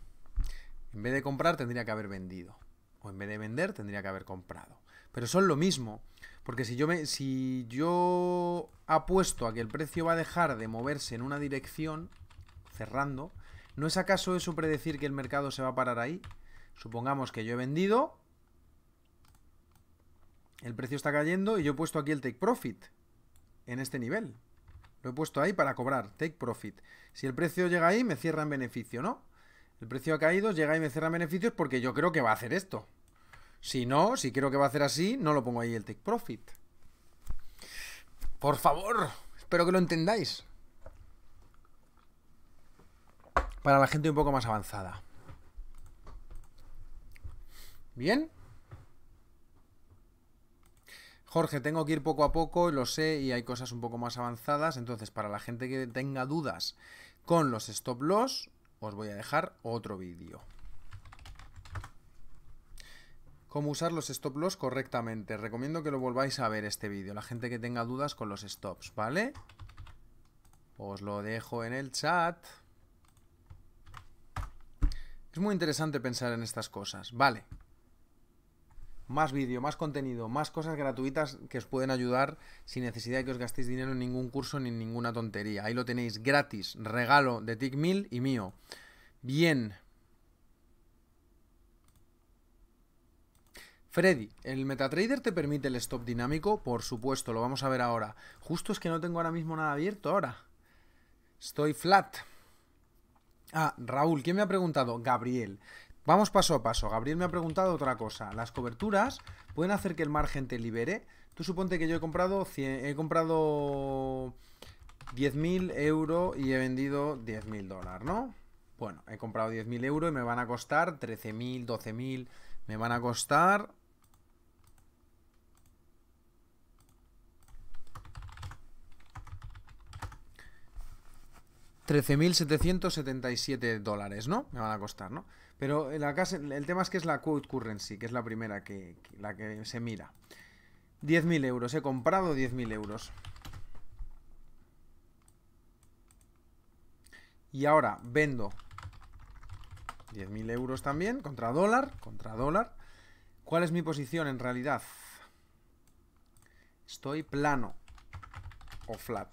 En vez de comprar tendría que haber vendido. O en vez de vender tendría que haber comprado. Pero son lo mismo porque si yo, me, si yo apuesto a que el precio va a dejar de moverse en una dirección, cerrando, ¿no es acaso eso predecir que el mercado se va a parar ahí? Supongamos que yo he vendido, el precio está cayendo y yo he puesto aquí el take profit en este nivel. Lo he puesto ahí para cobrar, take profit. Si el precio llega ahí, me cierra en beneficio, ¿no? El precio ha caído, llega y me cierra en beneficios porque yo creo que va a hacer esto. Si no, si creo que va a hacer así, no lo pongo ahí el take profit. Por favor, espero que lo entendáis. Para la gente un poco más avanzada. ¿Bien? Jorge, tengo que ir poco a poco, lo sé, y hay cosas un poco más avanzadas. Entonces, para la gente que tenga dudas con los stop loss, os voy a dejar otro vídeo cómo usar los stop loss correctamente. Recomiendo que lo volváis a ver este vídeo, la gente que tenga dudas con los stops, ¿vale? Os lo dejo en el chat. Es muy interesante pensar en estas cosas, ¿vale? Más vídeo, más contenido, más cosas gratuitas que os pueden ayudar sin necesidad de que os gastéis dinero en ningún curso ni en ninguna tontería. Ahí lo tenéis gratis, regalo de Tickmill y mío. Bien, Freddy, el MetaTrader te permite el stop dinámico, por supuesto, lo vamos a ver ahora. Justo es que no tengo ahora mismo nada abierto ahora. Estoy flat. Ah, Raúl, ¿quién me ha preguntado? Gabriel. Vamos paso a paso. Gabriel me ha preguntado otra cosa. Las coberturas pueden hacer que el margen te libere. Tú suponte que yo he comprado, he comprado 10.000 euros y he vendido 10.000 dólares, ¿no? Bueno, he comprado 10.000 euros y me van a costar 13.000, 12.000, me van a costar 13.777 dólares, ¿no? Me van a costar, ¿no? Pero la el tema es que es la quote currency, que es la primera que, la que se mira. 10.000 euros, he comprado 10.000 euros. Y ahora vendo 10.000 euros también, contra dólar, contra dólar. ¿Cuál es mi posición en realidad? Estoy plano o flat.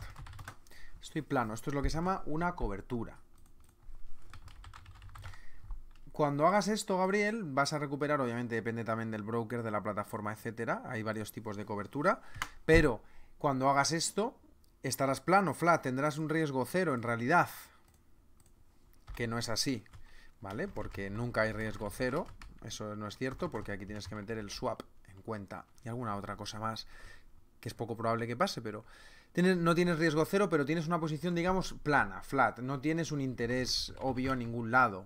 Estoy plano. Esto es lo que se llama una cobertura. Cuando hagas esto, Gabriel, vas a recuperar, obviamente depende también del broker, de la plataforma, etcétera. Hay varios tipos de cobertura. Pero cuando hagas esto, estarás plano, flat, tendrás un riesgo cero en realidad. Que no es así, ¿vale? Porque nunca hay riesgo cero. Eso no es cierto, porque aquí tienes que meter el swap en cuenta y alguna otra cosa más que es poco probable que pase, pero no tienes riesgo cero, pero tienes una posición, digamos, plana, flat. No tienes un interés obvio a ningún lado.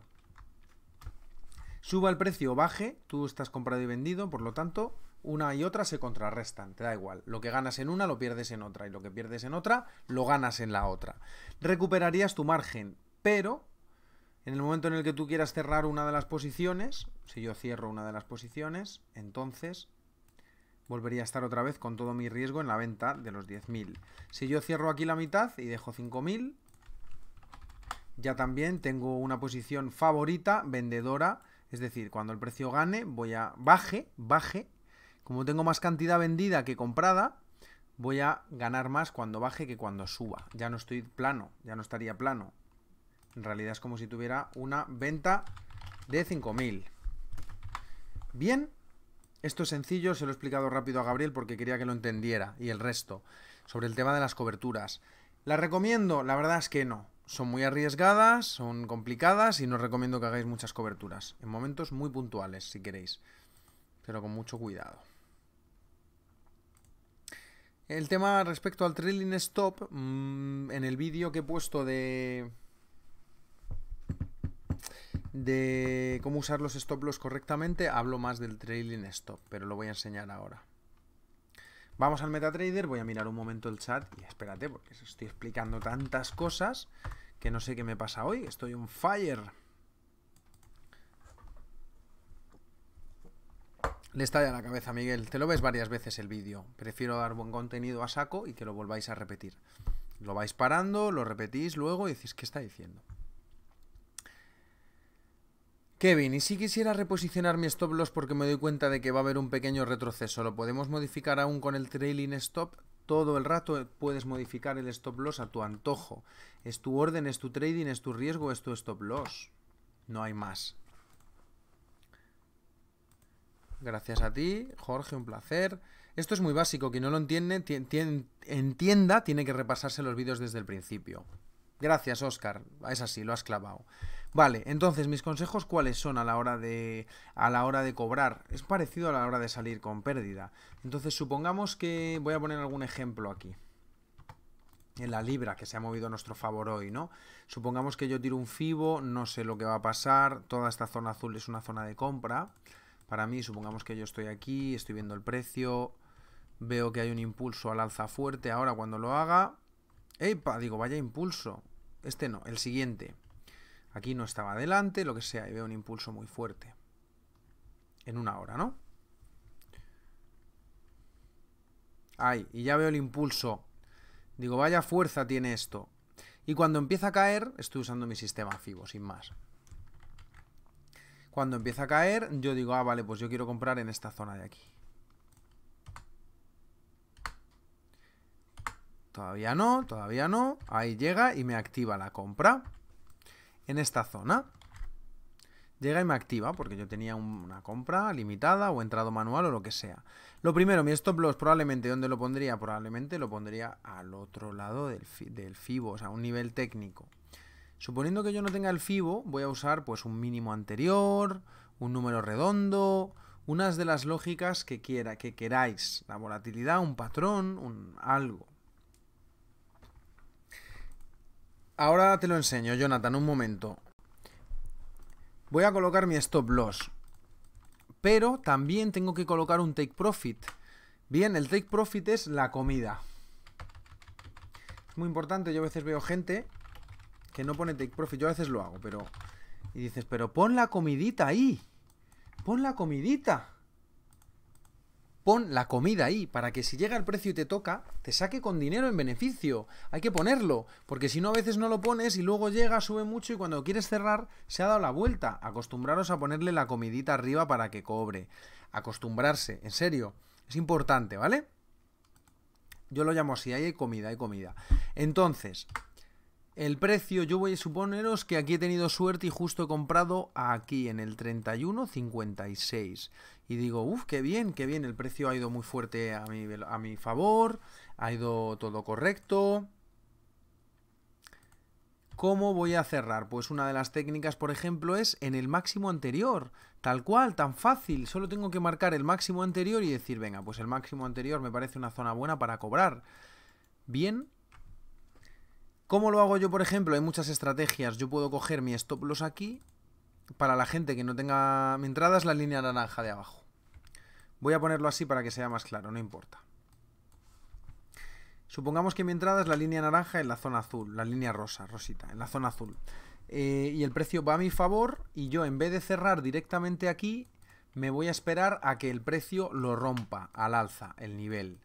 Suba el precio o baje, tú estás comprado y vendido, por lo tanto, una y otra se contrarrestan, te da igual. Lo que ganas en una lo pierdes en otra y lo que pierdes en otra lo ganas en la otra. Recuperarías tu margen, pero en el momento en el que tú quieras cerrar una de las posiciones, si yo cierro una de las posiciones, entonces volvería a estar otra vez con todo mi riesgo en la venta de los 10.000. Si yo cierro aquí la mitad y dejo 5.000, ya también tengo una posición favorita, vendedora, es decir, cuando el precio gane, voy a baje, baje, como tengo más cantidad vendida que comprada, voy a ganar más cuando baje que cuando suba. Ya no estoy plano, ya no estaría plano. En realidad es como si tuviera una venta de 5.000. Bien, esto es sencillo, se lo he explicado rápido a Gabriel porque quería que lo entendiera y el resto, sobre el tema de las coberturas. ¿Las recomiendo? La verdad es que no. Son muy arriesgadas, son complicadas y no os recomiendo que hagáis muchas coberturas. En momentos muy puntuales, si queréis. Pero con mucho cuidado. El tema respecto al trailing stop, mm, en el vídeo que he puesto de, de cómo usar los stop loss correctamente, hablo más del trailing stop, pero lo voy a enseñar ahora. Vamos al MetaTrader, voy a mirar un momento el chat y espérate, porque estoy explicando tantas cosas que no sé qué me pasa hoy, estoy un fire. Le está estalla la cabeza, Miguel. Te lo ves varias veces el vídeo. Prefiero dar buen contenido a saco y que lo volváis a repetir. Lo vais parando, lo repetís luego y decís, ¿qué está diciendo? Kevin, ¿y si quisiera reposicionar mi stop loss porque me doy cuenta de que va a haber un pequeño retroceso? ¿Lo podemos modificar aún con el trailing stop? Todo el rato puedes modificar el stop loss a tu antojo. Es tu orden, es tu trading, es tu riesgo, es tu stop loss. No hay más. Gracias a ti, Jorge, un placer. Esto es muy básico, quien no lo entiende, entienda, tiene que repasarse los vídeos desde el principio. Gracias, Oscar. Es así, lo has clavado. Vale, entonces mis consejos cuáles son a la hora de a la hora de cobrar. Es parecido a la hora de salir con pérdida. Entonces, supongamos que voy a poner algún ejemplo aquí. En la libra que se ha movido a nuestro favor hoy, ¿no? Supongamos que yo tiro un fibo, no sé lo que va a pasar, toda esta zona azul es una zona de compra. Para mí, supongamos que yo estoy aquí, estoy viendo el precio, veo que hay un impulso al alza fuerte, ahora cuando lo haga, ¡epa! Digo, vaya impulso. Este no, el siguiente. Aquí no estaba adelante, lo que sea, y veo un impulso muy fuerte. En una hora, ¿no? Ahí, y ya veo el impulso. Digo, vaya fuerza tiene esto. Y cuando empieza a caer, estoy usando mi sistema FIBO, sin más. Cuando empieza a caer, yo digo, ah, vale, pues yo quiero comprar en esta zona de aquí. Todavía no, todavía no. Ahí llega y me activa la compra en esta zona. Llega y me activa porque yo tenía una compra limitada o entrado manual o lo que sea. Lo primero, mi stop loss probablemente, ¿dónde lo pondría? Probablemente lo pondría al otro lado del, FIBO, o sea, a un nivel técnico. Suponiendo que yo no tenga el FIBO, voy a usar pues un mínimo anterior, un número redondo, unas de las lógicas que quiera, que queráis, la volatilidad, un patrón, un algo. Ahora te lo enseño, Jonathan, un momento. Voy a colocar mi stop loss. Pero también tengo que colocar un take profit. Bien, el take profit es la comida. Es muy importante, yo a veces veo gente que no pone take profit, yo a veces lo hago, pero... Y dices, pero pon la comidita ahí. Pon la comidita pon la comida ahí para que si llega el precio y te toca, te saque con dinero en beneficio. Hay que ponerlo, porque si no a veces no lo pones y luego llega, sube mucho y cuando quieres cerrar se ha dado la vuelta. Acostumbraros a ponerle la comidita arriba para que cobre. Acostumbrarse, en serio, es importante, ¿vale? Yo lo llamo así, ahí hay comida, hay comida. Entonces, el precio, yo voy a suponeros que aquí he tenido suerte y justo he comprado aquí en el 31.56 y digo, uff, qué bien, qué bien, el precio ha ido muy fuerte a mi, a mi favor, ha ido todo correcto. ¿Cómo voy a cerrar? Pues una de las técnicas, por ejemplo, es en el máximo anterior. Tal cual, tan fácil. Solo tengo que marcar el máximo anterior y decir, venga, pues el máximo anterior me parece una zona buena para cobrar. Bien. ¿Cómo lo hago yo, por ejemplo? Hay muchas estrategias. Yo puedo coger mi stop loss aquí para la gente que no tenga... Mi entrada es la línea naranja de abajo. Voy a ponerlo así para que sea más claro, no importa. Supongamos que mi entrada es la línea naranja en la zona azul, la línea rosa, rosita, en la zona azul. Eh, y el precio va a mi favor y yo en vez de cerrar directamente aquí, me voy a esperar a que el precio lo rompa al alza, el nivel.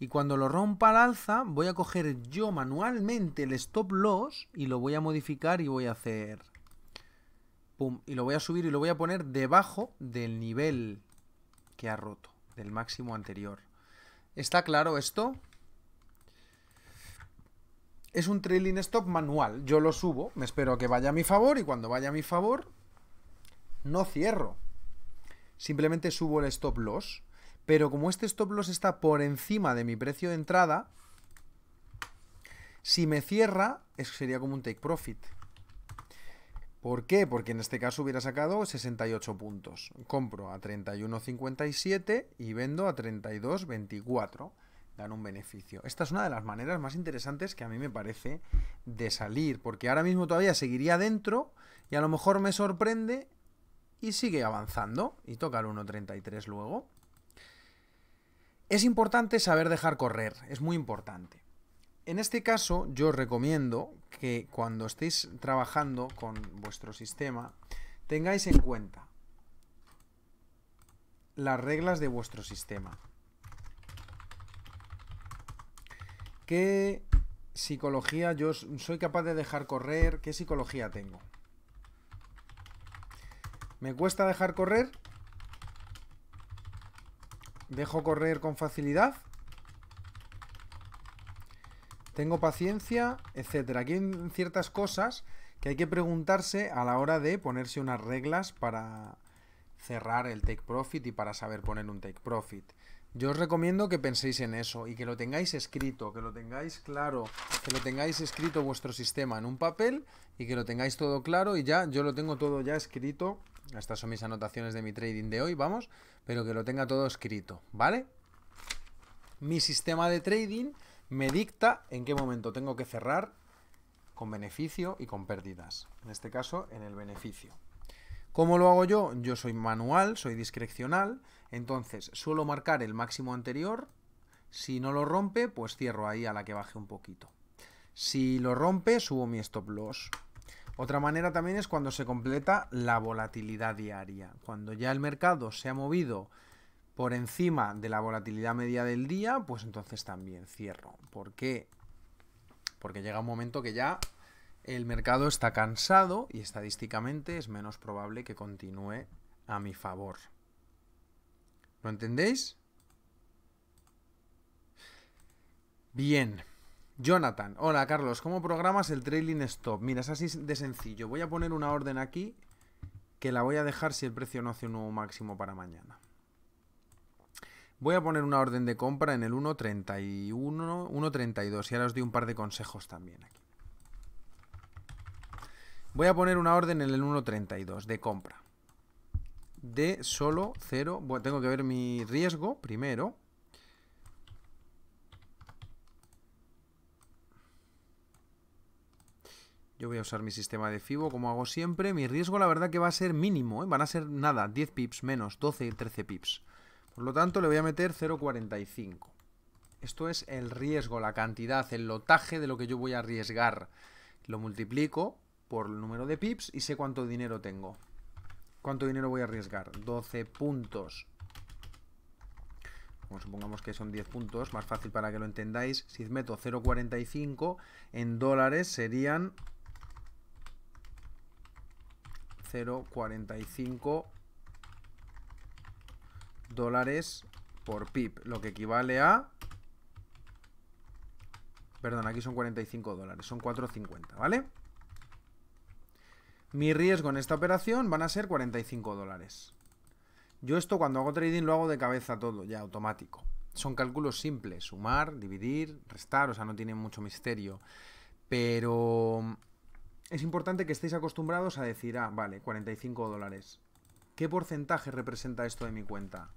Y cuando lo rompa al alza, voy a coger yo manualmente el stop loss y lo voy a modificar y voy a hacer y lo voy a subir y lo voy a poner debajo del nivel que ha roto, del máximo anterior. ¿Está claro esto? Es un trailing stop manual. Yo lo subo, me espero que vaya a mi favor y cuando vaya a mi favor, no cierro. Simplemente subo el stop loss. Pero como este stop loss está por encima de mi precio de entrada, si me cierra, eso sería como un take profit. ¿Por qué? Porque en este caso hubiera sacado 68 puntos. Compro a 31.57 y vendo a 32.24. Dan un beneficio. Esta es una de las maneras más interesantes que a mí me parece de salir, porque ahora mismo todavía seguiría dentro y a lo mejor me sorprende y sigue avanzando y toca el 1.33 luego. Es importante saber dejar correr, es muy importante. En este caso, yo os recomiendo que cuando estéis trabajando con vuestro sistema, tengáis en cuenta las reglas de vuestro sistema. ¿Qué psicología yo soy capaz de dejar correr? ¿Qué psicología tengo? ¿Me cuesta dejar correr? ¿Dejo correr con facilidad? tengo paciencia, etcétera. Aquí hay ciertas cosas que hay que preguntarse a la hora de ponerse unas reglas para cerrar el take profit y para saber poner un take profit. Yo os recomiendo que penséis en eso y que lo tengáis escrito, que lo tengáis claro, que lo tengáis escrito vuestro sistema en un papel y que lo tengáis todo claro y ya yo lo tengo todo ya escrito. Estas son mis anotaciones de mi trading de hoy, vamos, pero que lo tenga todo escrito, ¿vale? Mi sistema de trading me dicta en qué momento tengo que cerrar con beneficio y con pérdidas. En este caso, en el beneficio. ¿Cómo lo hago yo? Yo soy manual, soy discrecional, entonces suelo marcar el máximo anterior. Si no lo rompe, pues cierro ahí a la que baje un poquito. Si lo rompe, subo mi stop loss. Otra manera también es cuando se completa la volatilidad diaria. Cuando ya el mercado se ha movido por encima de la volatilidad media del día, pues entonces también cierro. ¿Por qué? Porque llega un momento que ya el mercado está cansado y estadísticamente es menos probable que continúe a mi favor. ¿Lo entendéis? Bien. Jonathan, hola Carlos, ¿cómo programas el trailing stop? Mira, es así de sencillo. Voy a poner una orden aquí que la voy a dejar si el precio no hace un nuevo máximo para mañana. Voy a poner una orden de compra en el 1.31, 1.32 y ahora os doy un par de consejos también aquí. Voy a poner una orden en el 1.32 de compra. De solo 0, tengo que ver mi riesgo primero. Yo voy a usar mi sistema de FIBO como hago siempre. Mi riesgo la verdad que va a ser mínimo, ¿eh? van a ser nada, 10 pips menos, 12, 13 pips. Por lo tanto, le voy a meter 0,45. Esto es el riesgo, la cantidad, el lotaje de lo que yo voy a arriesgar. Lo multiplico por el número de pips y sé cuánto dinero tengo. ¿Cuánto dinero voy a arriesgar? 12 puntos. supongamos que son 10 puntos, más fácil para que lo entendáis. Si meto 0,45 en dólares serían 0,45 dólares por pip, lo que equivale a... Perdón, aquí son 45 dólares, son 4,50, ¿vale? Mi riesgo en esta operación van a ser 45 dólares. Yo esto cuando hago trading lo hago de cabeza todo, ya automático. Son cálculos simples, sumar, dividir, restar, o sea, no tiene mucho misterio. Pero es importante que estéis acostumbrados a decir, ah, vale, 45 dólares. ¿Qué porcentaje representa esto de mi cuenta?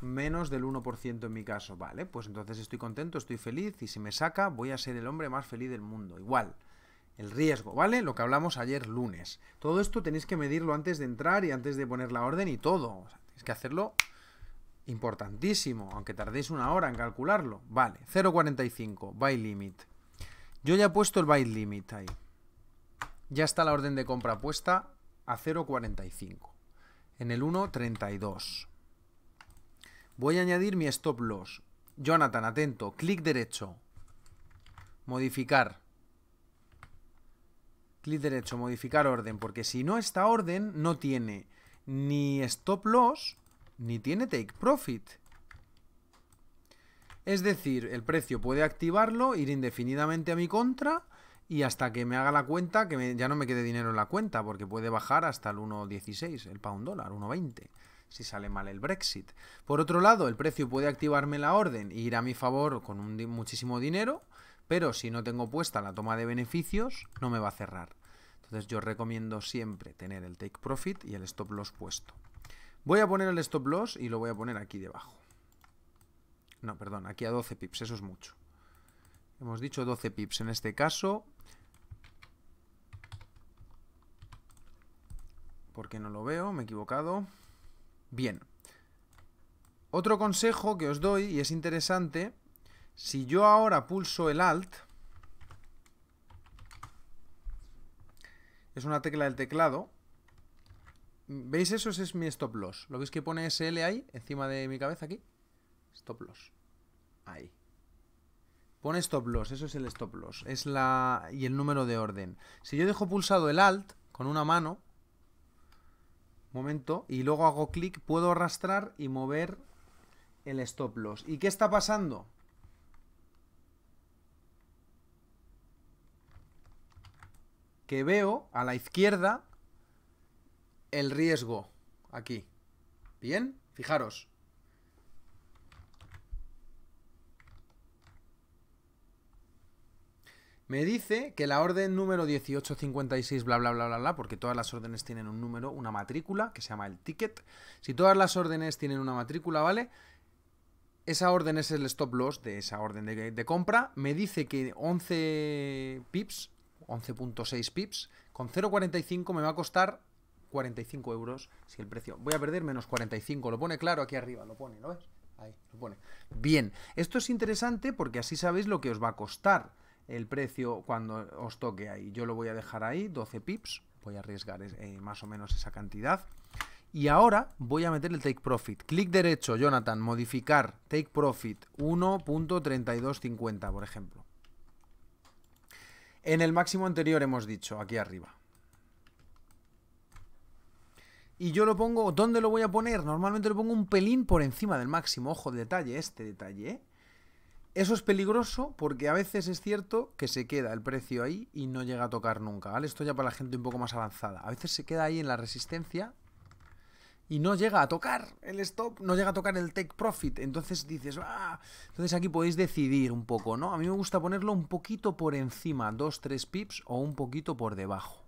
menos del 1% en mi caso. Vale, pues entonces estoy contento, estoy feliz y si me saca voy a ser el hombre más feliz del mundo. Igual. El riesgo, ¿vale? Lo que hablamos ayer lunes. Todo esto tenéis que medirlo antes de entrar y antes de poner la orden y todo. Es que hacerlo importantísimo, aunque tardéis una hora en calcularlo. Vale, 0.45, buy limit. Yo ya he puesto el buy limit ahí. Ya está la orden de compra puesta a 0.45. En el 1.32. Voy a añadir mi stop loss. Jonathan, atento. Clic derecho. Modificar. Clic derecho, modificar orden. Porque si no está orden, no tiene ni stop loss, ni tiene take profit. Es decir, el precio puede activarlo, ir indefinidamente a mi contra y hasta que me haga la cuenta, que ya no me quede dinero en la cuenta, porque puede bajar hasta el 1.16, el pound dólar, 1.20 si sale mal el Brexit. Por otro lado, el precio puede activarme la orden e ir a mi favor con muchísimo dinero, pero si no tengo puesta la toma de beneficios, no me va a cerrar. Entonces yo recomiendo siempre tener el take profit y el stop loss puesto. Voy a poner el stop loss y lo voy a poner aquí debajo. No, perdón, aquí a 12 pips, eso es mucho. Hemos dicho 12 pips en este caso. Porque no lo veo, me he equivocado. Bien. Otro consejo que os doy, y es interesante, si yo ahora pulso el Alt, es una tecla del teclado, ¿veis eso? Ese es mi stop loss. ¿Lo veis que pone SL ahí, encima de mi cabeza aquí? Stop loss. Ahí. Pone stop loss, eso es el stop loss. Es la... y el número de orden. Si yo dejo pulsado el Alt con una mano, momento, y luego hago clic, puedo arrastrar y mover el stop loss. ¿Y qué está pasando? Que veo a la izquierda el riesgo aquí. ¿Bien? Fijaros, Me dice que la orden número 1856, bla, bla, bla, bla, bla, porque todas las órdenes tienen un número, una matrícula, que se llama el ticket. Si todas las órdenes tienen una matrícula, ¿vale? Esa orden es el stop loss de esa orden de, compra. Me dice que 11 pips, 11.6 pips, con 0.45 me va a costar 45 euros si el precio... Voy a perder menos 45, lo pone claro aquí arriba, lo pone, ¿lo ves? Ahí, lo pone. Bien, esto es interesante porque así sabéis lo que os va a costar el precio cuando os toque ahí. Yo lo voy a dejar ahí, 12 pips, voy a arriesgar eh, eh, más o menos esa cantidad. Y ahora voy a meter el take profit. Clic derecho, Jonathan, modificar take profit 1.3250, por ejemplo. En el máximo anterior hemos dicho, aquí arriba. Y yo lo pongo, ¿dónde lo voy a poner? Normalmente lo pongo un pelín por encima del máximo. Ojo, detalle, este detalle, ¿eh? Eso es peligroso porque a veces es cierto que se queda el precio ahí y no llega a tocar nunca, ¿vale? Esto ya para la gente un poco más avanzada. A veces se queda ahí en la resistencia y no llega a tocar el stop, no llega a tocar el take profit. Entonces dices, ah, entonces aquí podéis decidir un poco, ¿no? A mí me gusta ponerlo un poquito por encima, dos, tres pips o un poquito por debajo.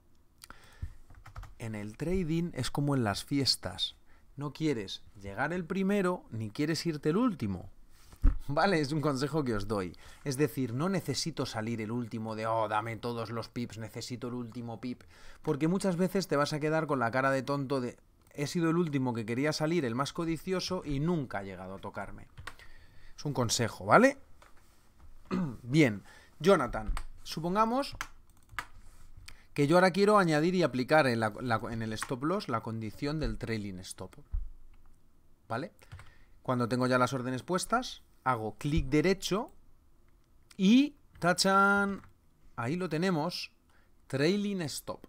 En el trading es como en las fiestas. No quieres llegar el primero ni quieres irte el último. Vale, es un consejo que os doy. Es decir, no necesito salir el último de, oh, dame todos los pips, necesito el último pip. Porque muchas veces te vas a quedar con la cara de tonto de, he sido el último que quería salir, el más codicioso, y nunca ha llegado a tocarme. Es un consejo, ¿vale? Bien, Jonathan, supongamos que yo ahora quiero añadir y aplicar en, el stop loss la condición del trailing stop. ¿Vale? Cuando tengo ya las órdenes puestas, hago clic derecho y tachan, ahí lo tenemos, trailing stop.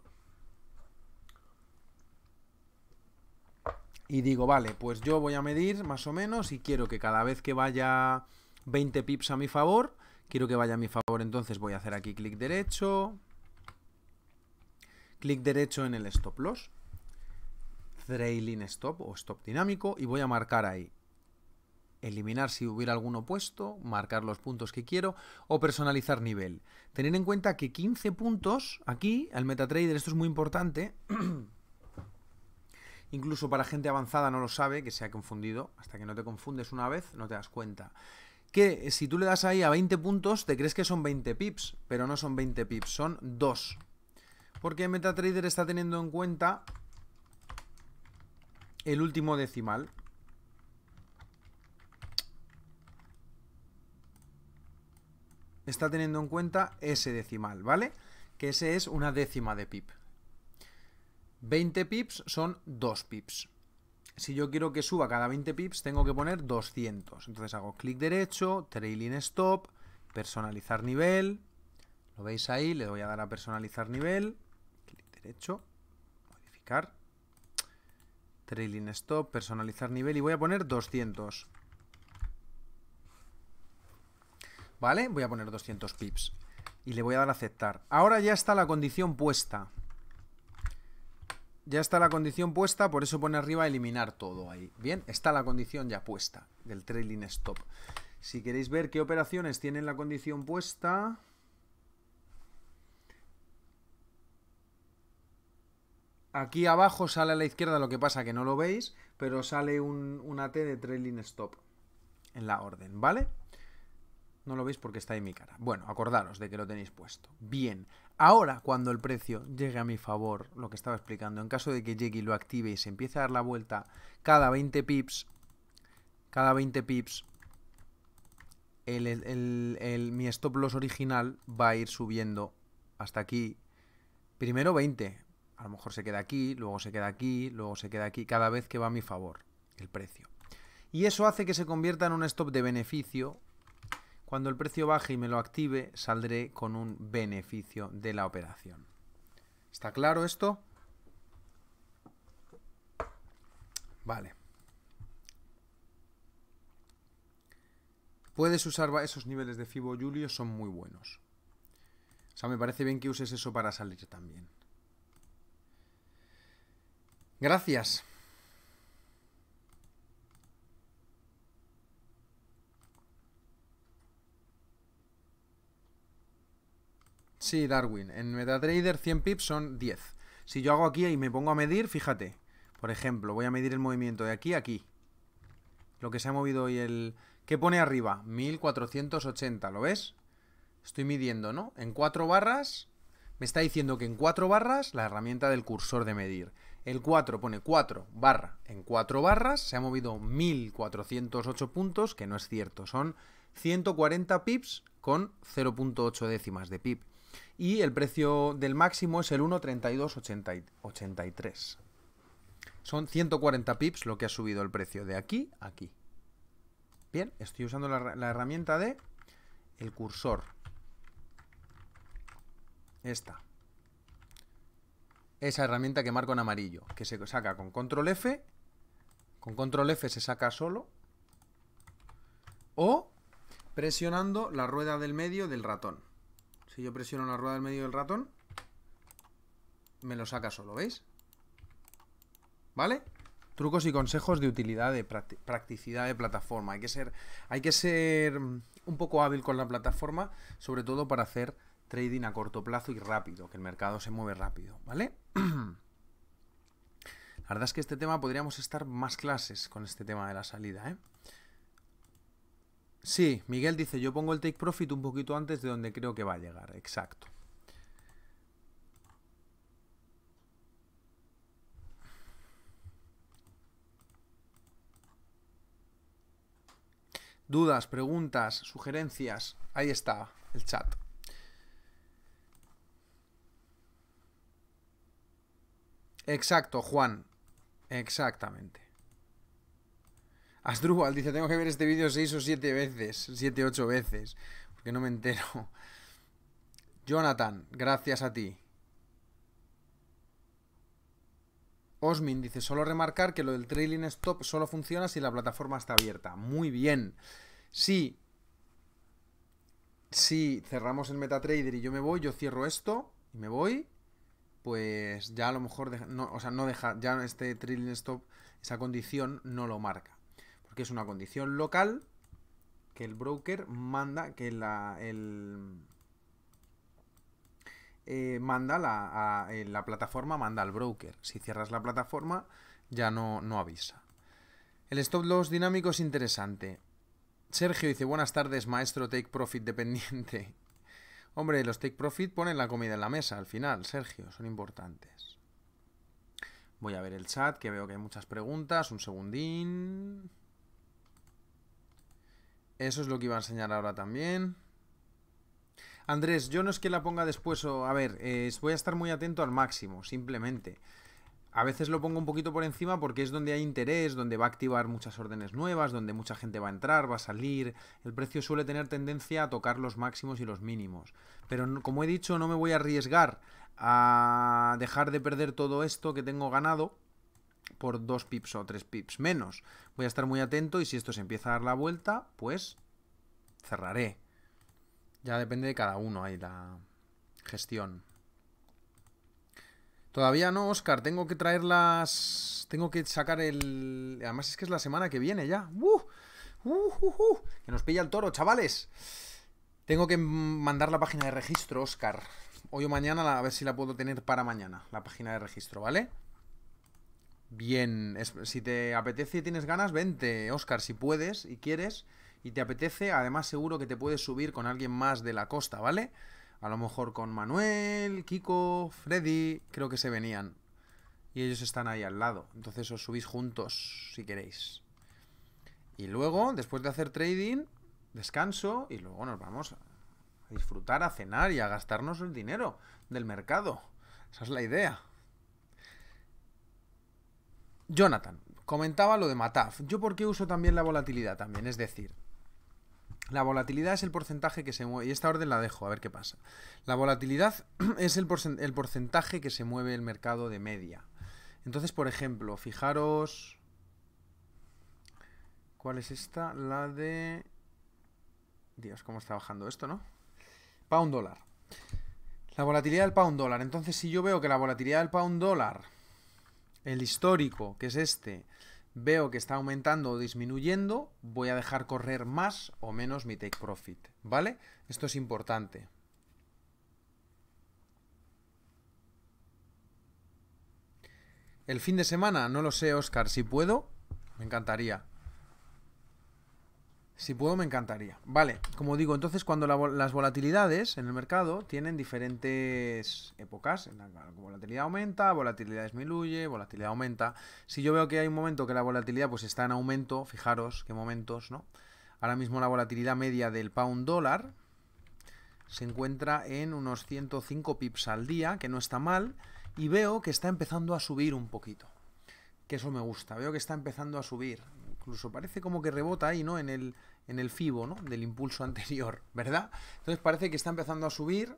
Y digo, vale, pues yo voy a medir más o menos y quiero que cada vez que vaya 20 pips a mi favor, quiero que vaya a mi favor, entonces voy a hacer aquí clic derecho, clic derecho en el stop loss, trailing stop o stop dinámico y voy a marcar ahí eliminar si hubiera alguno puesto marcar los puntos que quiero o personalizar nivel. Tener en cuenta que 15 puntos aquí, al MetaTrader, esto es muy importante. Incluso para gente avanzada no lo sabe, que se ha confundido. Hasta que no te confundes una vez, no te das cuenta. Que si tú le das ahí a 20 puntos, te crees que son 20 pips, pero no son 20 pips, son 2. Porque MetaTrader está teniendo en cuenta el último decimal, está teniendo en cuenta ese decimal, ¿vale? Que ese es una décima de pip. 20 pips son 2 pips. Si yo quiero que suba cada 20 pips, tengo que poner 200. Entonces hago clic derecho, trailing stop, personalizar nivel. Lo veis ahí, le voy a dar a personalizar nivel. Clic derecho, modificar. Trailing stop, personalizar nivel y voy a poner 200. ¿vale? Voy a poner 200 pips y le voy a dar a aceptar. Ahora ya está la condición puesta. Ya está la condición puesta, por eso pone arriba eliminar todo ahí. Bien, está la condición ya puesta del trailing stop. Si queréis ver qué operaciones tienen la condición puesta... Aquí abajo sale a la izquierda, lo que pasa que no lo veis, pero sale un, una T de trailing stop en la orden, ¿vale? No lo veis porque está en mi cara. Bueno, acordaros de que lo tenéis puesto. Bien, ahora cuando el precio llegue a mi favor, lo que estaba explicando, en caso de que llegue y lo active y se empiece a dar la vuelta cada 20 pips, cada 20 pips, el, mi stop loss original va a ir subiendo hasta aquí. Primero 20, a lo mejor se queda aquí, luego se queda aquí, luego se queda aquí, cada vez que va a mi favor el precio. Y eso hace que se convierta en un stop de beneficio cuando el precio baje y me lo active, saldré con un beneficio de la operación. ¿Está claro esto? Vale. Puedes usar esos niveles de Fibo Julio, son muy buenos. O sea, me parece bien que uses eso para salir también. Gracias. Sí, Darwin. En MetaTrader 100 pips son 10. Si yo hago aquí y me pongo a medir, fíjate. Por ejemplo, voy a medir el movimiento de aquí a aquí. Lo que se ha movido hoy el... ¿Qué pone arriba? 1480, ¿lo ves? Estoy midiendo, ¿no? En cuatro barras... Me está diciendo que en cuatro barras, la herramienta del cursor de medir. El 4 pone 4 barra en 4 barras, se ha movido 1408 puntos, que no es cierto, son 140 pips con 0.8 décimas de pip y el precio del máximo es el 1.3283. Son 140 pips lo que ha subido el precio de aquí a aquí. Bien, estoy usando la, herramienta de el cursor. Esta. Esa herramienta que marco en amarillo, que se saca con control F. Con control F se saca solo. O presionando la rueda del medio del ratón. Si yo presiono la rueda del medio del ratón, me lo saca solo, ¿veis? ¿Vale? Trucos y consejos de utilidad, de practicidad de plataforma. Hay que, ser, hay que ser mm, un poco hábil con la plataforma, sobre todo para hacer trading a corto plazo y rápido, que el mercado se mueve rápido, ¿vale? La verdad es que este tema podríamos estar más clases con este tema de la salida, ¿eh? Sí, Miguel dice, yo pongo el take profit un poquito antes de donde creo que va a llegar, exacto. Dudas, preguntas, sugerencias, ahí está el chat. Exacto, Juan. Exactamente. Asdrúbal dice, tengo que ver este vídeo seis o siete veces, 7, ocho veces, porque no me entero. Jonathan, gracias a ti. Osmin dice, solo remarcar que lo del trailing stop solo funciona si la plataforma está abierta. Muy bien. Si, si cerramos el MetaTrader y yo me voy, yo cierro esto y me voy, pues ya a lo mejor, o sea, no deja, ya este trailing stop, esa condición no lo marca. Porque es una condición local que el broker manda, que la, el, eh, manda la, a, eh, la, plataforma manda al broker. Si cierras la plataforma ya no, no avisa. El stop loss dinámico es interesante. Sergio dice, buenas tardes, maestro take profit dependiente. Hombre, los take profit ponen la comida en la mesa al final, Sergio, son importantes. Voy a ver el chat, que veo que hay muchas preguntas. Un segundín. Eso es lo que iba a enseñar ahora también. Andrés, yo no es que la ponga después o... A ver, eh, voy a estar muy atento al máximo, simplemente. A veces lo pongo un poquito por encima porque es donde hay interés, donde va a activar muchas órdenes nuevas, donde mucha gente va a entrar, va a salir. El precio suele tener tendencia a tocar los máximos y los mínimos. Pero como he dicho, no me voy a arriesgar a dejar de perder todo esto que tengo ganado por 2 pips o tres pips menos. Voy a estar muy atento y si esto se empieza a dar la vuelta, pues cerraré. Ya depende de cada uno ahí la gestión. Todavía no, Oscar. Tengo que traer las... Tengo que sacar el... Además es que es la semana que viene ya. ¡Uh! ¡Uh! ¡Uh! uh! Que nos pilla el toro, chavales. Tengo que mandar la página de registro, Oscar. Hoy o mañana, a ver si la puedo tener para mañana, la página de registro, ¿vale? bien. si te apetece y tienes ganas, vente, Oscar, si puedes y quieres y te apetece, además seguro que te puedes subir con alguien más de la costa, ¿vale? A lo mejor con Manuel, Kiko, Freddy, creo que se venían. Y ellos están ahí al lado. Entonces os subís juntos si queréis. Y luego, después de hacer trading, descanso y luego nos vamos a disfrutar, a cenar y a gastarnos el dinero del mercado. Esa es la idea. Jonathan, comentaba lo de Mataf. ¿Yo por qué uso también la volatilidad también? Es decir, la volatilidad es el porcentaje que se mueve, y esta orden la dejo, a ver qué pasa. La volatilidad es el, porcentaje que se mueve el mercado de media. Entonces, por ejemplo, fijaros... ¿Cuál es esta? La de... Dios, cómo está bajando esto, ¿no? Pound dólar. La volatilidad del pound dólar. Entonces, si yo veo que la volatilidad del pound dólar el histórico, que es este, veo que está aumentando o disminuyendo, voy a dejar correr más o menos mi take profit, ¿vale? Esto es importante. El fin de semana, no lo sé, Oscar, si puedo, me encantaría. Si puedo, me encantaría. Vale, como digo, entonces cuando las volatilidades en el mercado tienen diferentes épocas, la, volatilidad aumenta, volatilidad disminuye, volatilidad aumenta. Si yo veo que hay un momento que la volatilidad pues está en aumento, fijaros qué momentos, ¿no? Ahora mismo la volatilidad media del pound dólar se encuentra en unos 105 pips al día, que no está mal, y veo que está empezando a subir un poquito. Que eso me gusta, veo que está empezando a subir incluso parece como que rebota ahí, ¿no? En el, FIBO, ¿no? Del impulso anterior, ¿verdad? Entonces parece que está empezando a subir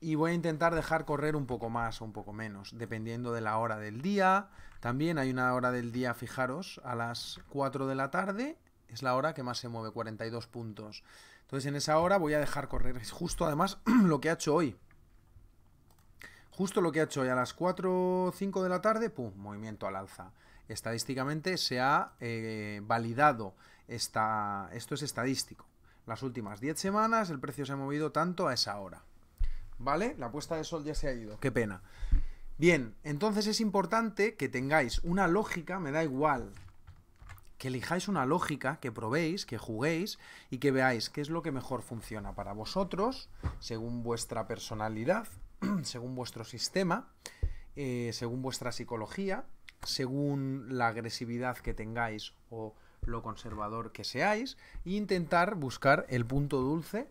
y voy a intentar dejar correr un poco más o un poco menos, dependiendo de la hora del día. También hay una hora del día, fijaros, a las 4 de la tarde es la hora que más se mueve, 42 puntos. Entonces en esa hora voy a dejar correr. Es justo además lo que ha hecho hoy. Justo lo que ha hecho hoy a las 4 o 5 de la tarde, pum, movimiento al alza. Estadísticamente se ha eh, validado, esto es estadístico. Las últimas 10 semanas el precio se ha movido tanto a esa hora. ¿Vale? La puesta de sol ya se ha ido. Qué pena. Bien, entonces es importante que tengáis una lógica, me da igual, que elijáis una lógica, que probéis, que juguéis y que veáis qué es lo que mejor funciona para vosotros, según vuestra personalidad, según vuestro sistema, eh, según vuestra psicología según la agresividad que tengáis o lo conservador que seáis, e intentar buscar el punto dulce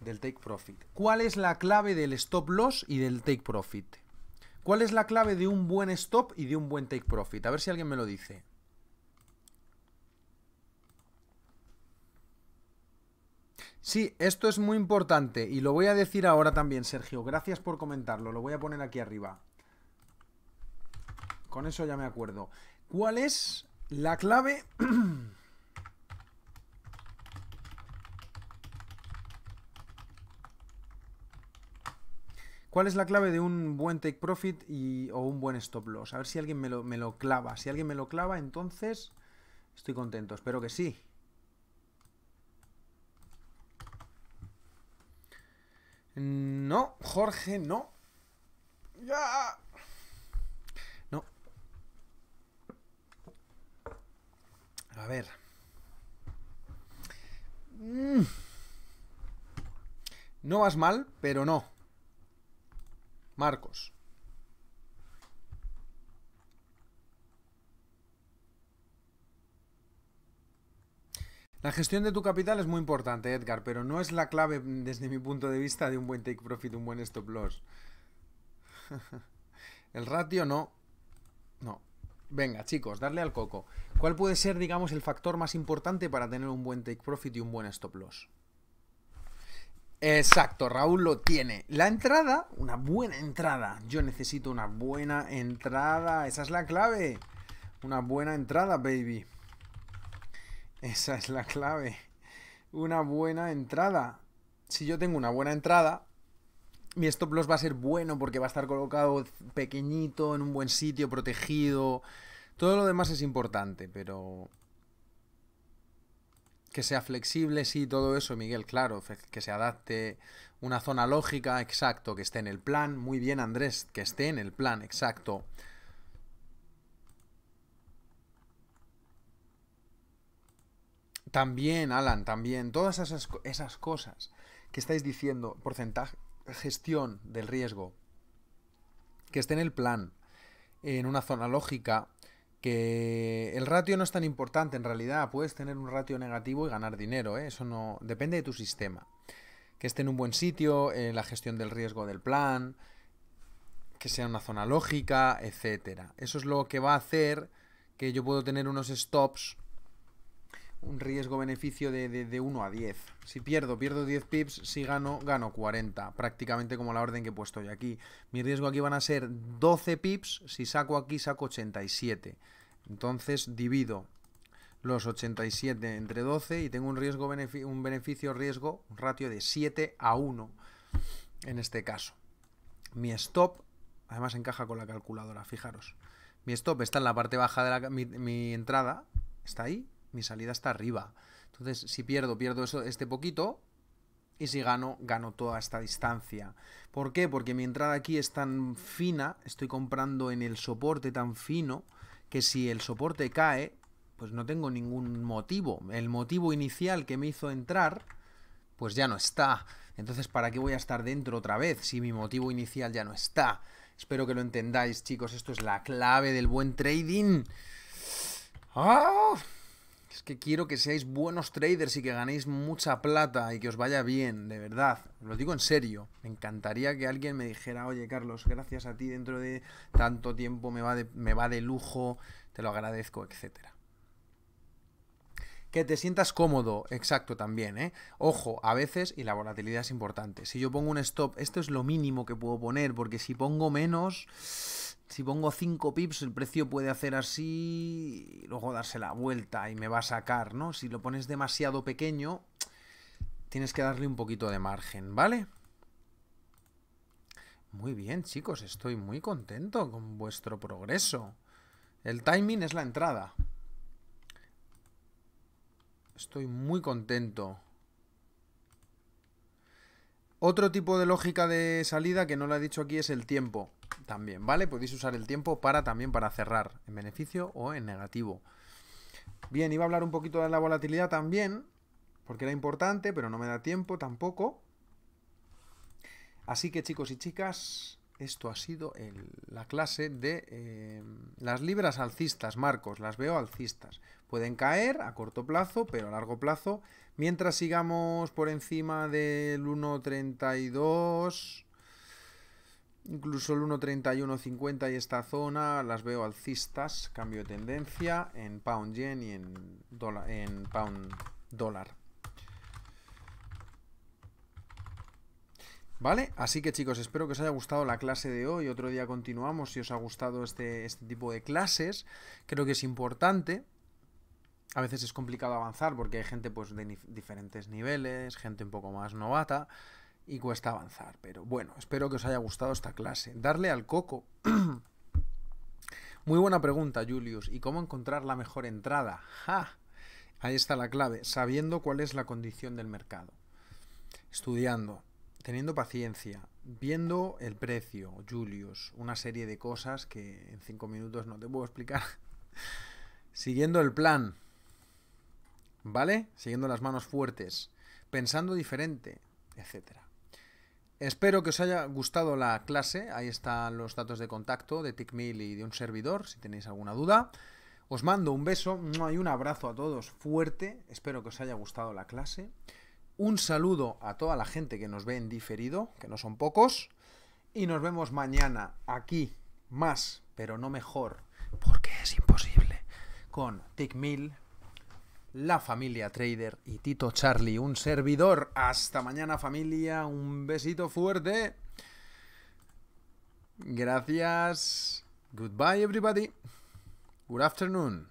del take profit. ¿Cuál es la clave del stop loss y del take profit? ¿Cuál es la clave de un buen stop y de un buen take profit? A ver si alguien me lo dice. Sí, esto es muy importante y lo voy a decir ahora también, Sergio. Gracias por comentarlo, lo voy a poner aquí arriba con eso ya me acuerdo. ¿Cuál es la clave? ¿Cuál es la clave de un buen take profit y, o un buen stop loss? A ver si alguien me lo, me lo clava. Si alguien me lo clava, entonces estoy contento. Espero que sí. No, Jorge, no. Ya. A ver. Mm. No vas mal, pero no. Marcos. La gestión de tu capital es muy importante, Edgar, pero no es la clave mm, desde mi punto de vista de un buen take profit, un buen stop loss. El ratio no. No, Venga, chicos, darle al coco. ¿Cuál puede ser, digamos, el factor más importante para tener un buen take profit y un buen stop loss? Exacto, Raúl lo tiene. La entrada, una buena entrada. Yo necesito una buena entrada. Esa es la clave. Una buena entrada, baby. Esa es la clave. Una buena entrada. Si yo tengo una buena entrada, mi stop loss va a ser bueno porque va a estar colocado pequeñito, en un buen sitio, protegido. Todo lo demás es importante, pero... Que sea flexible, sí, todo eso, Miguel, claro, que se adapte una zona lógica, exacto, que esté en el plan. Muy bien, Andrés, que esté en el plan, exacto. También, Alan, también, todas esas, cosas que estáis diciendo, porcentaje, gestión del riesgo, que esté en el plan, en una zona lógica, que el ratio no es tan importante en realidad, puedes tener un ratio negativo y ganar dinero, ¿eh? eso no depende de tu sistema. Que esté en un buen sitio, la gestión del riesgo del plan, que sea una zona lógica, etcétera. Eso es lo que va a hacer que yo puedo tener unos stops un riesgo-beneficio de, 1 a 10. Si pierdo, pierdo 10 pips, si gano, gano 40, prácticamente como la orden que he puesto yo aquí. Mi riesgo aquí van a ser 12 pips, si saco aquí saco 87. Entonces divido los 87 entre 12 y tengo un riesgo beneficio, un beneficio riesgo un ratio de 7 a 1 en este caso. Mi stop además encaja con la calculadora, fijaros. Mi stop está en la parte baja de la mi, mi entrada, está ahí, mi salida está arriba. Entonces, si pierdo, pierdo eso, este poquito. Y si gano, gano toda esta distancia. ¿Por qué? Porque mi entrada aquí es tan fina, estoy comprando en el soporte tan fino, que si el soporte cae, pues no tengo ningún motivo. El motivo inicial que me hizo entrar, pues ya no está. Entonces, ¿para qué voy a estar dentro otra vez si mi motivo inicial ya no está? Espero que lo entendáis, chicos. Esto es la clave del buen trading. ¡Ah! Es que quiero que seáis buenos traders y que ganéis mucha plata y que os vaya bien, de verdad. Lo digo en serio. Me encantaría que alguien me dijera, oye Carlos, gracias a ti dentro de tanto tiempo me va de, me va de lujo, te lo agradezco, etcétera. Que te sientas cómodo, exacto también, ¿eh? Ojo, a veces, y la volatilidad es importante. Si yo pongo un stop, esto es lo mínimo que puedo poner, porque si pongo menos, si pongo 5 pips, el precio puede hacer así y luego darse la vuelta y me va a sacar, ¿no? Si lo pones demasiado pequeño, tienes que darle un poquito de margen, ¿vale? Muy bien, chicos, estoy muy contento con vuestro progreso. El timing es la entrada. Estoy muy contento. Otro tipo de lógica de salida que no lo he dicho aquí es el tiempo también, ¿vale? Podéis usar el tiempo para también para cerrar, en beneficio o en negativo. Bien, iba a hablar un poquito de la volatilidad también, porque era importante, pero no me da tiempo tampoco. Así que chicos y chicas, esto ha sido la clase de eh, las libras alcistas, Marcos, las veo alcistas. Pueden caer a corto plazo, pero a largo plazo, mientras sigamos por encima del 1.32, Incluso el 1.31.50 y esta zona las veo alcistas, cambio de tendencia en pound yen y en, en pound dólar. ¿Vale? Así que chicos, espero que os haya gustado la clase de hoy. Otro día continuamos si os ha gustado este, este tipo de clases. Creo que es importante. A veces es complicado avanzar porque hay gente pues, de diferentes niveles, gente un poco más novata y cuesta avanzar. Pero bueno, espero que os haya gustado esta clase. Darle al coco. Muy buena pregunta, Julius. ¿Y cómo encontrar la mejor entrada? ¡Ja! Ahí está la clave, sabiendo cuál es la condición del mercado. Estudiando, teniendo paciencia, viendo el precio, Julius, una serie de cosas que en cinco minutos no te puedo explicar. Siguiendo el plan, ¿vale? Siguiendo las manos fuertes, pensando diferente, etcétera. Espero que os haya gustado la clase. Ahí están los datos de contacto de TickMill y de un servidor, si tenéis alguna duda. Os mando un beso y un abrazo a todos fuerte. Espero que os haya gustado la clase. Un saludo a toda la gente que nos ve en diferido, que no son pocos. Y nos vemos mañana aquí, más, pero no mejor, porque es imposible, con TickMill la familia Trader y Tito Charlie, un servidor. Hasta mañana familia, un besito fuerte. Gracias. Goodbye everybody. Good afternoon.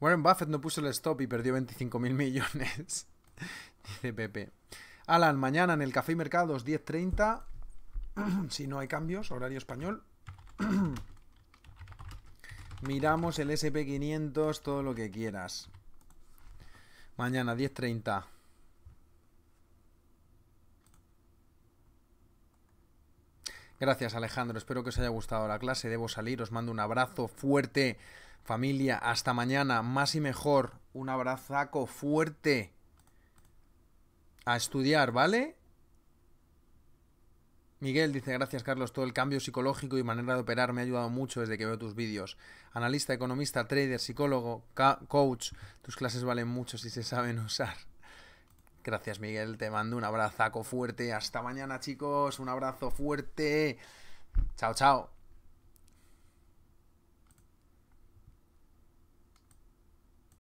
Warren Buffett no puso el stop y perdió 25.000 millones. Dice Pepe. Alan, mañana en el Café y Mercados 10.30. si no hay cambios, horario español. Miramos el SP500, todo lo que quieras. Mañana, 10.30. Gracias Alejandro, espero que os haya gustado la clase, debo salir, os mando un abrazo fuerte, familia, hasta mañana, más y mejor, un abrazaco fuerte a estudiar, ¿vale? Miguel dice, gracias Carlos, todo el cambio psicológico y manera de operar me ha ayudado mucho desde que veo tus vídeos. Analista, economista, trader, psicólogo, coach, tus clases valen mucho si se saben usar. Gracias Miguel, te mando un abrazaco fuerte. Hasta mañana chicos, un abrazo fuerte. Chao, chao.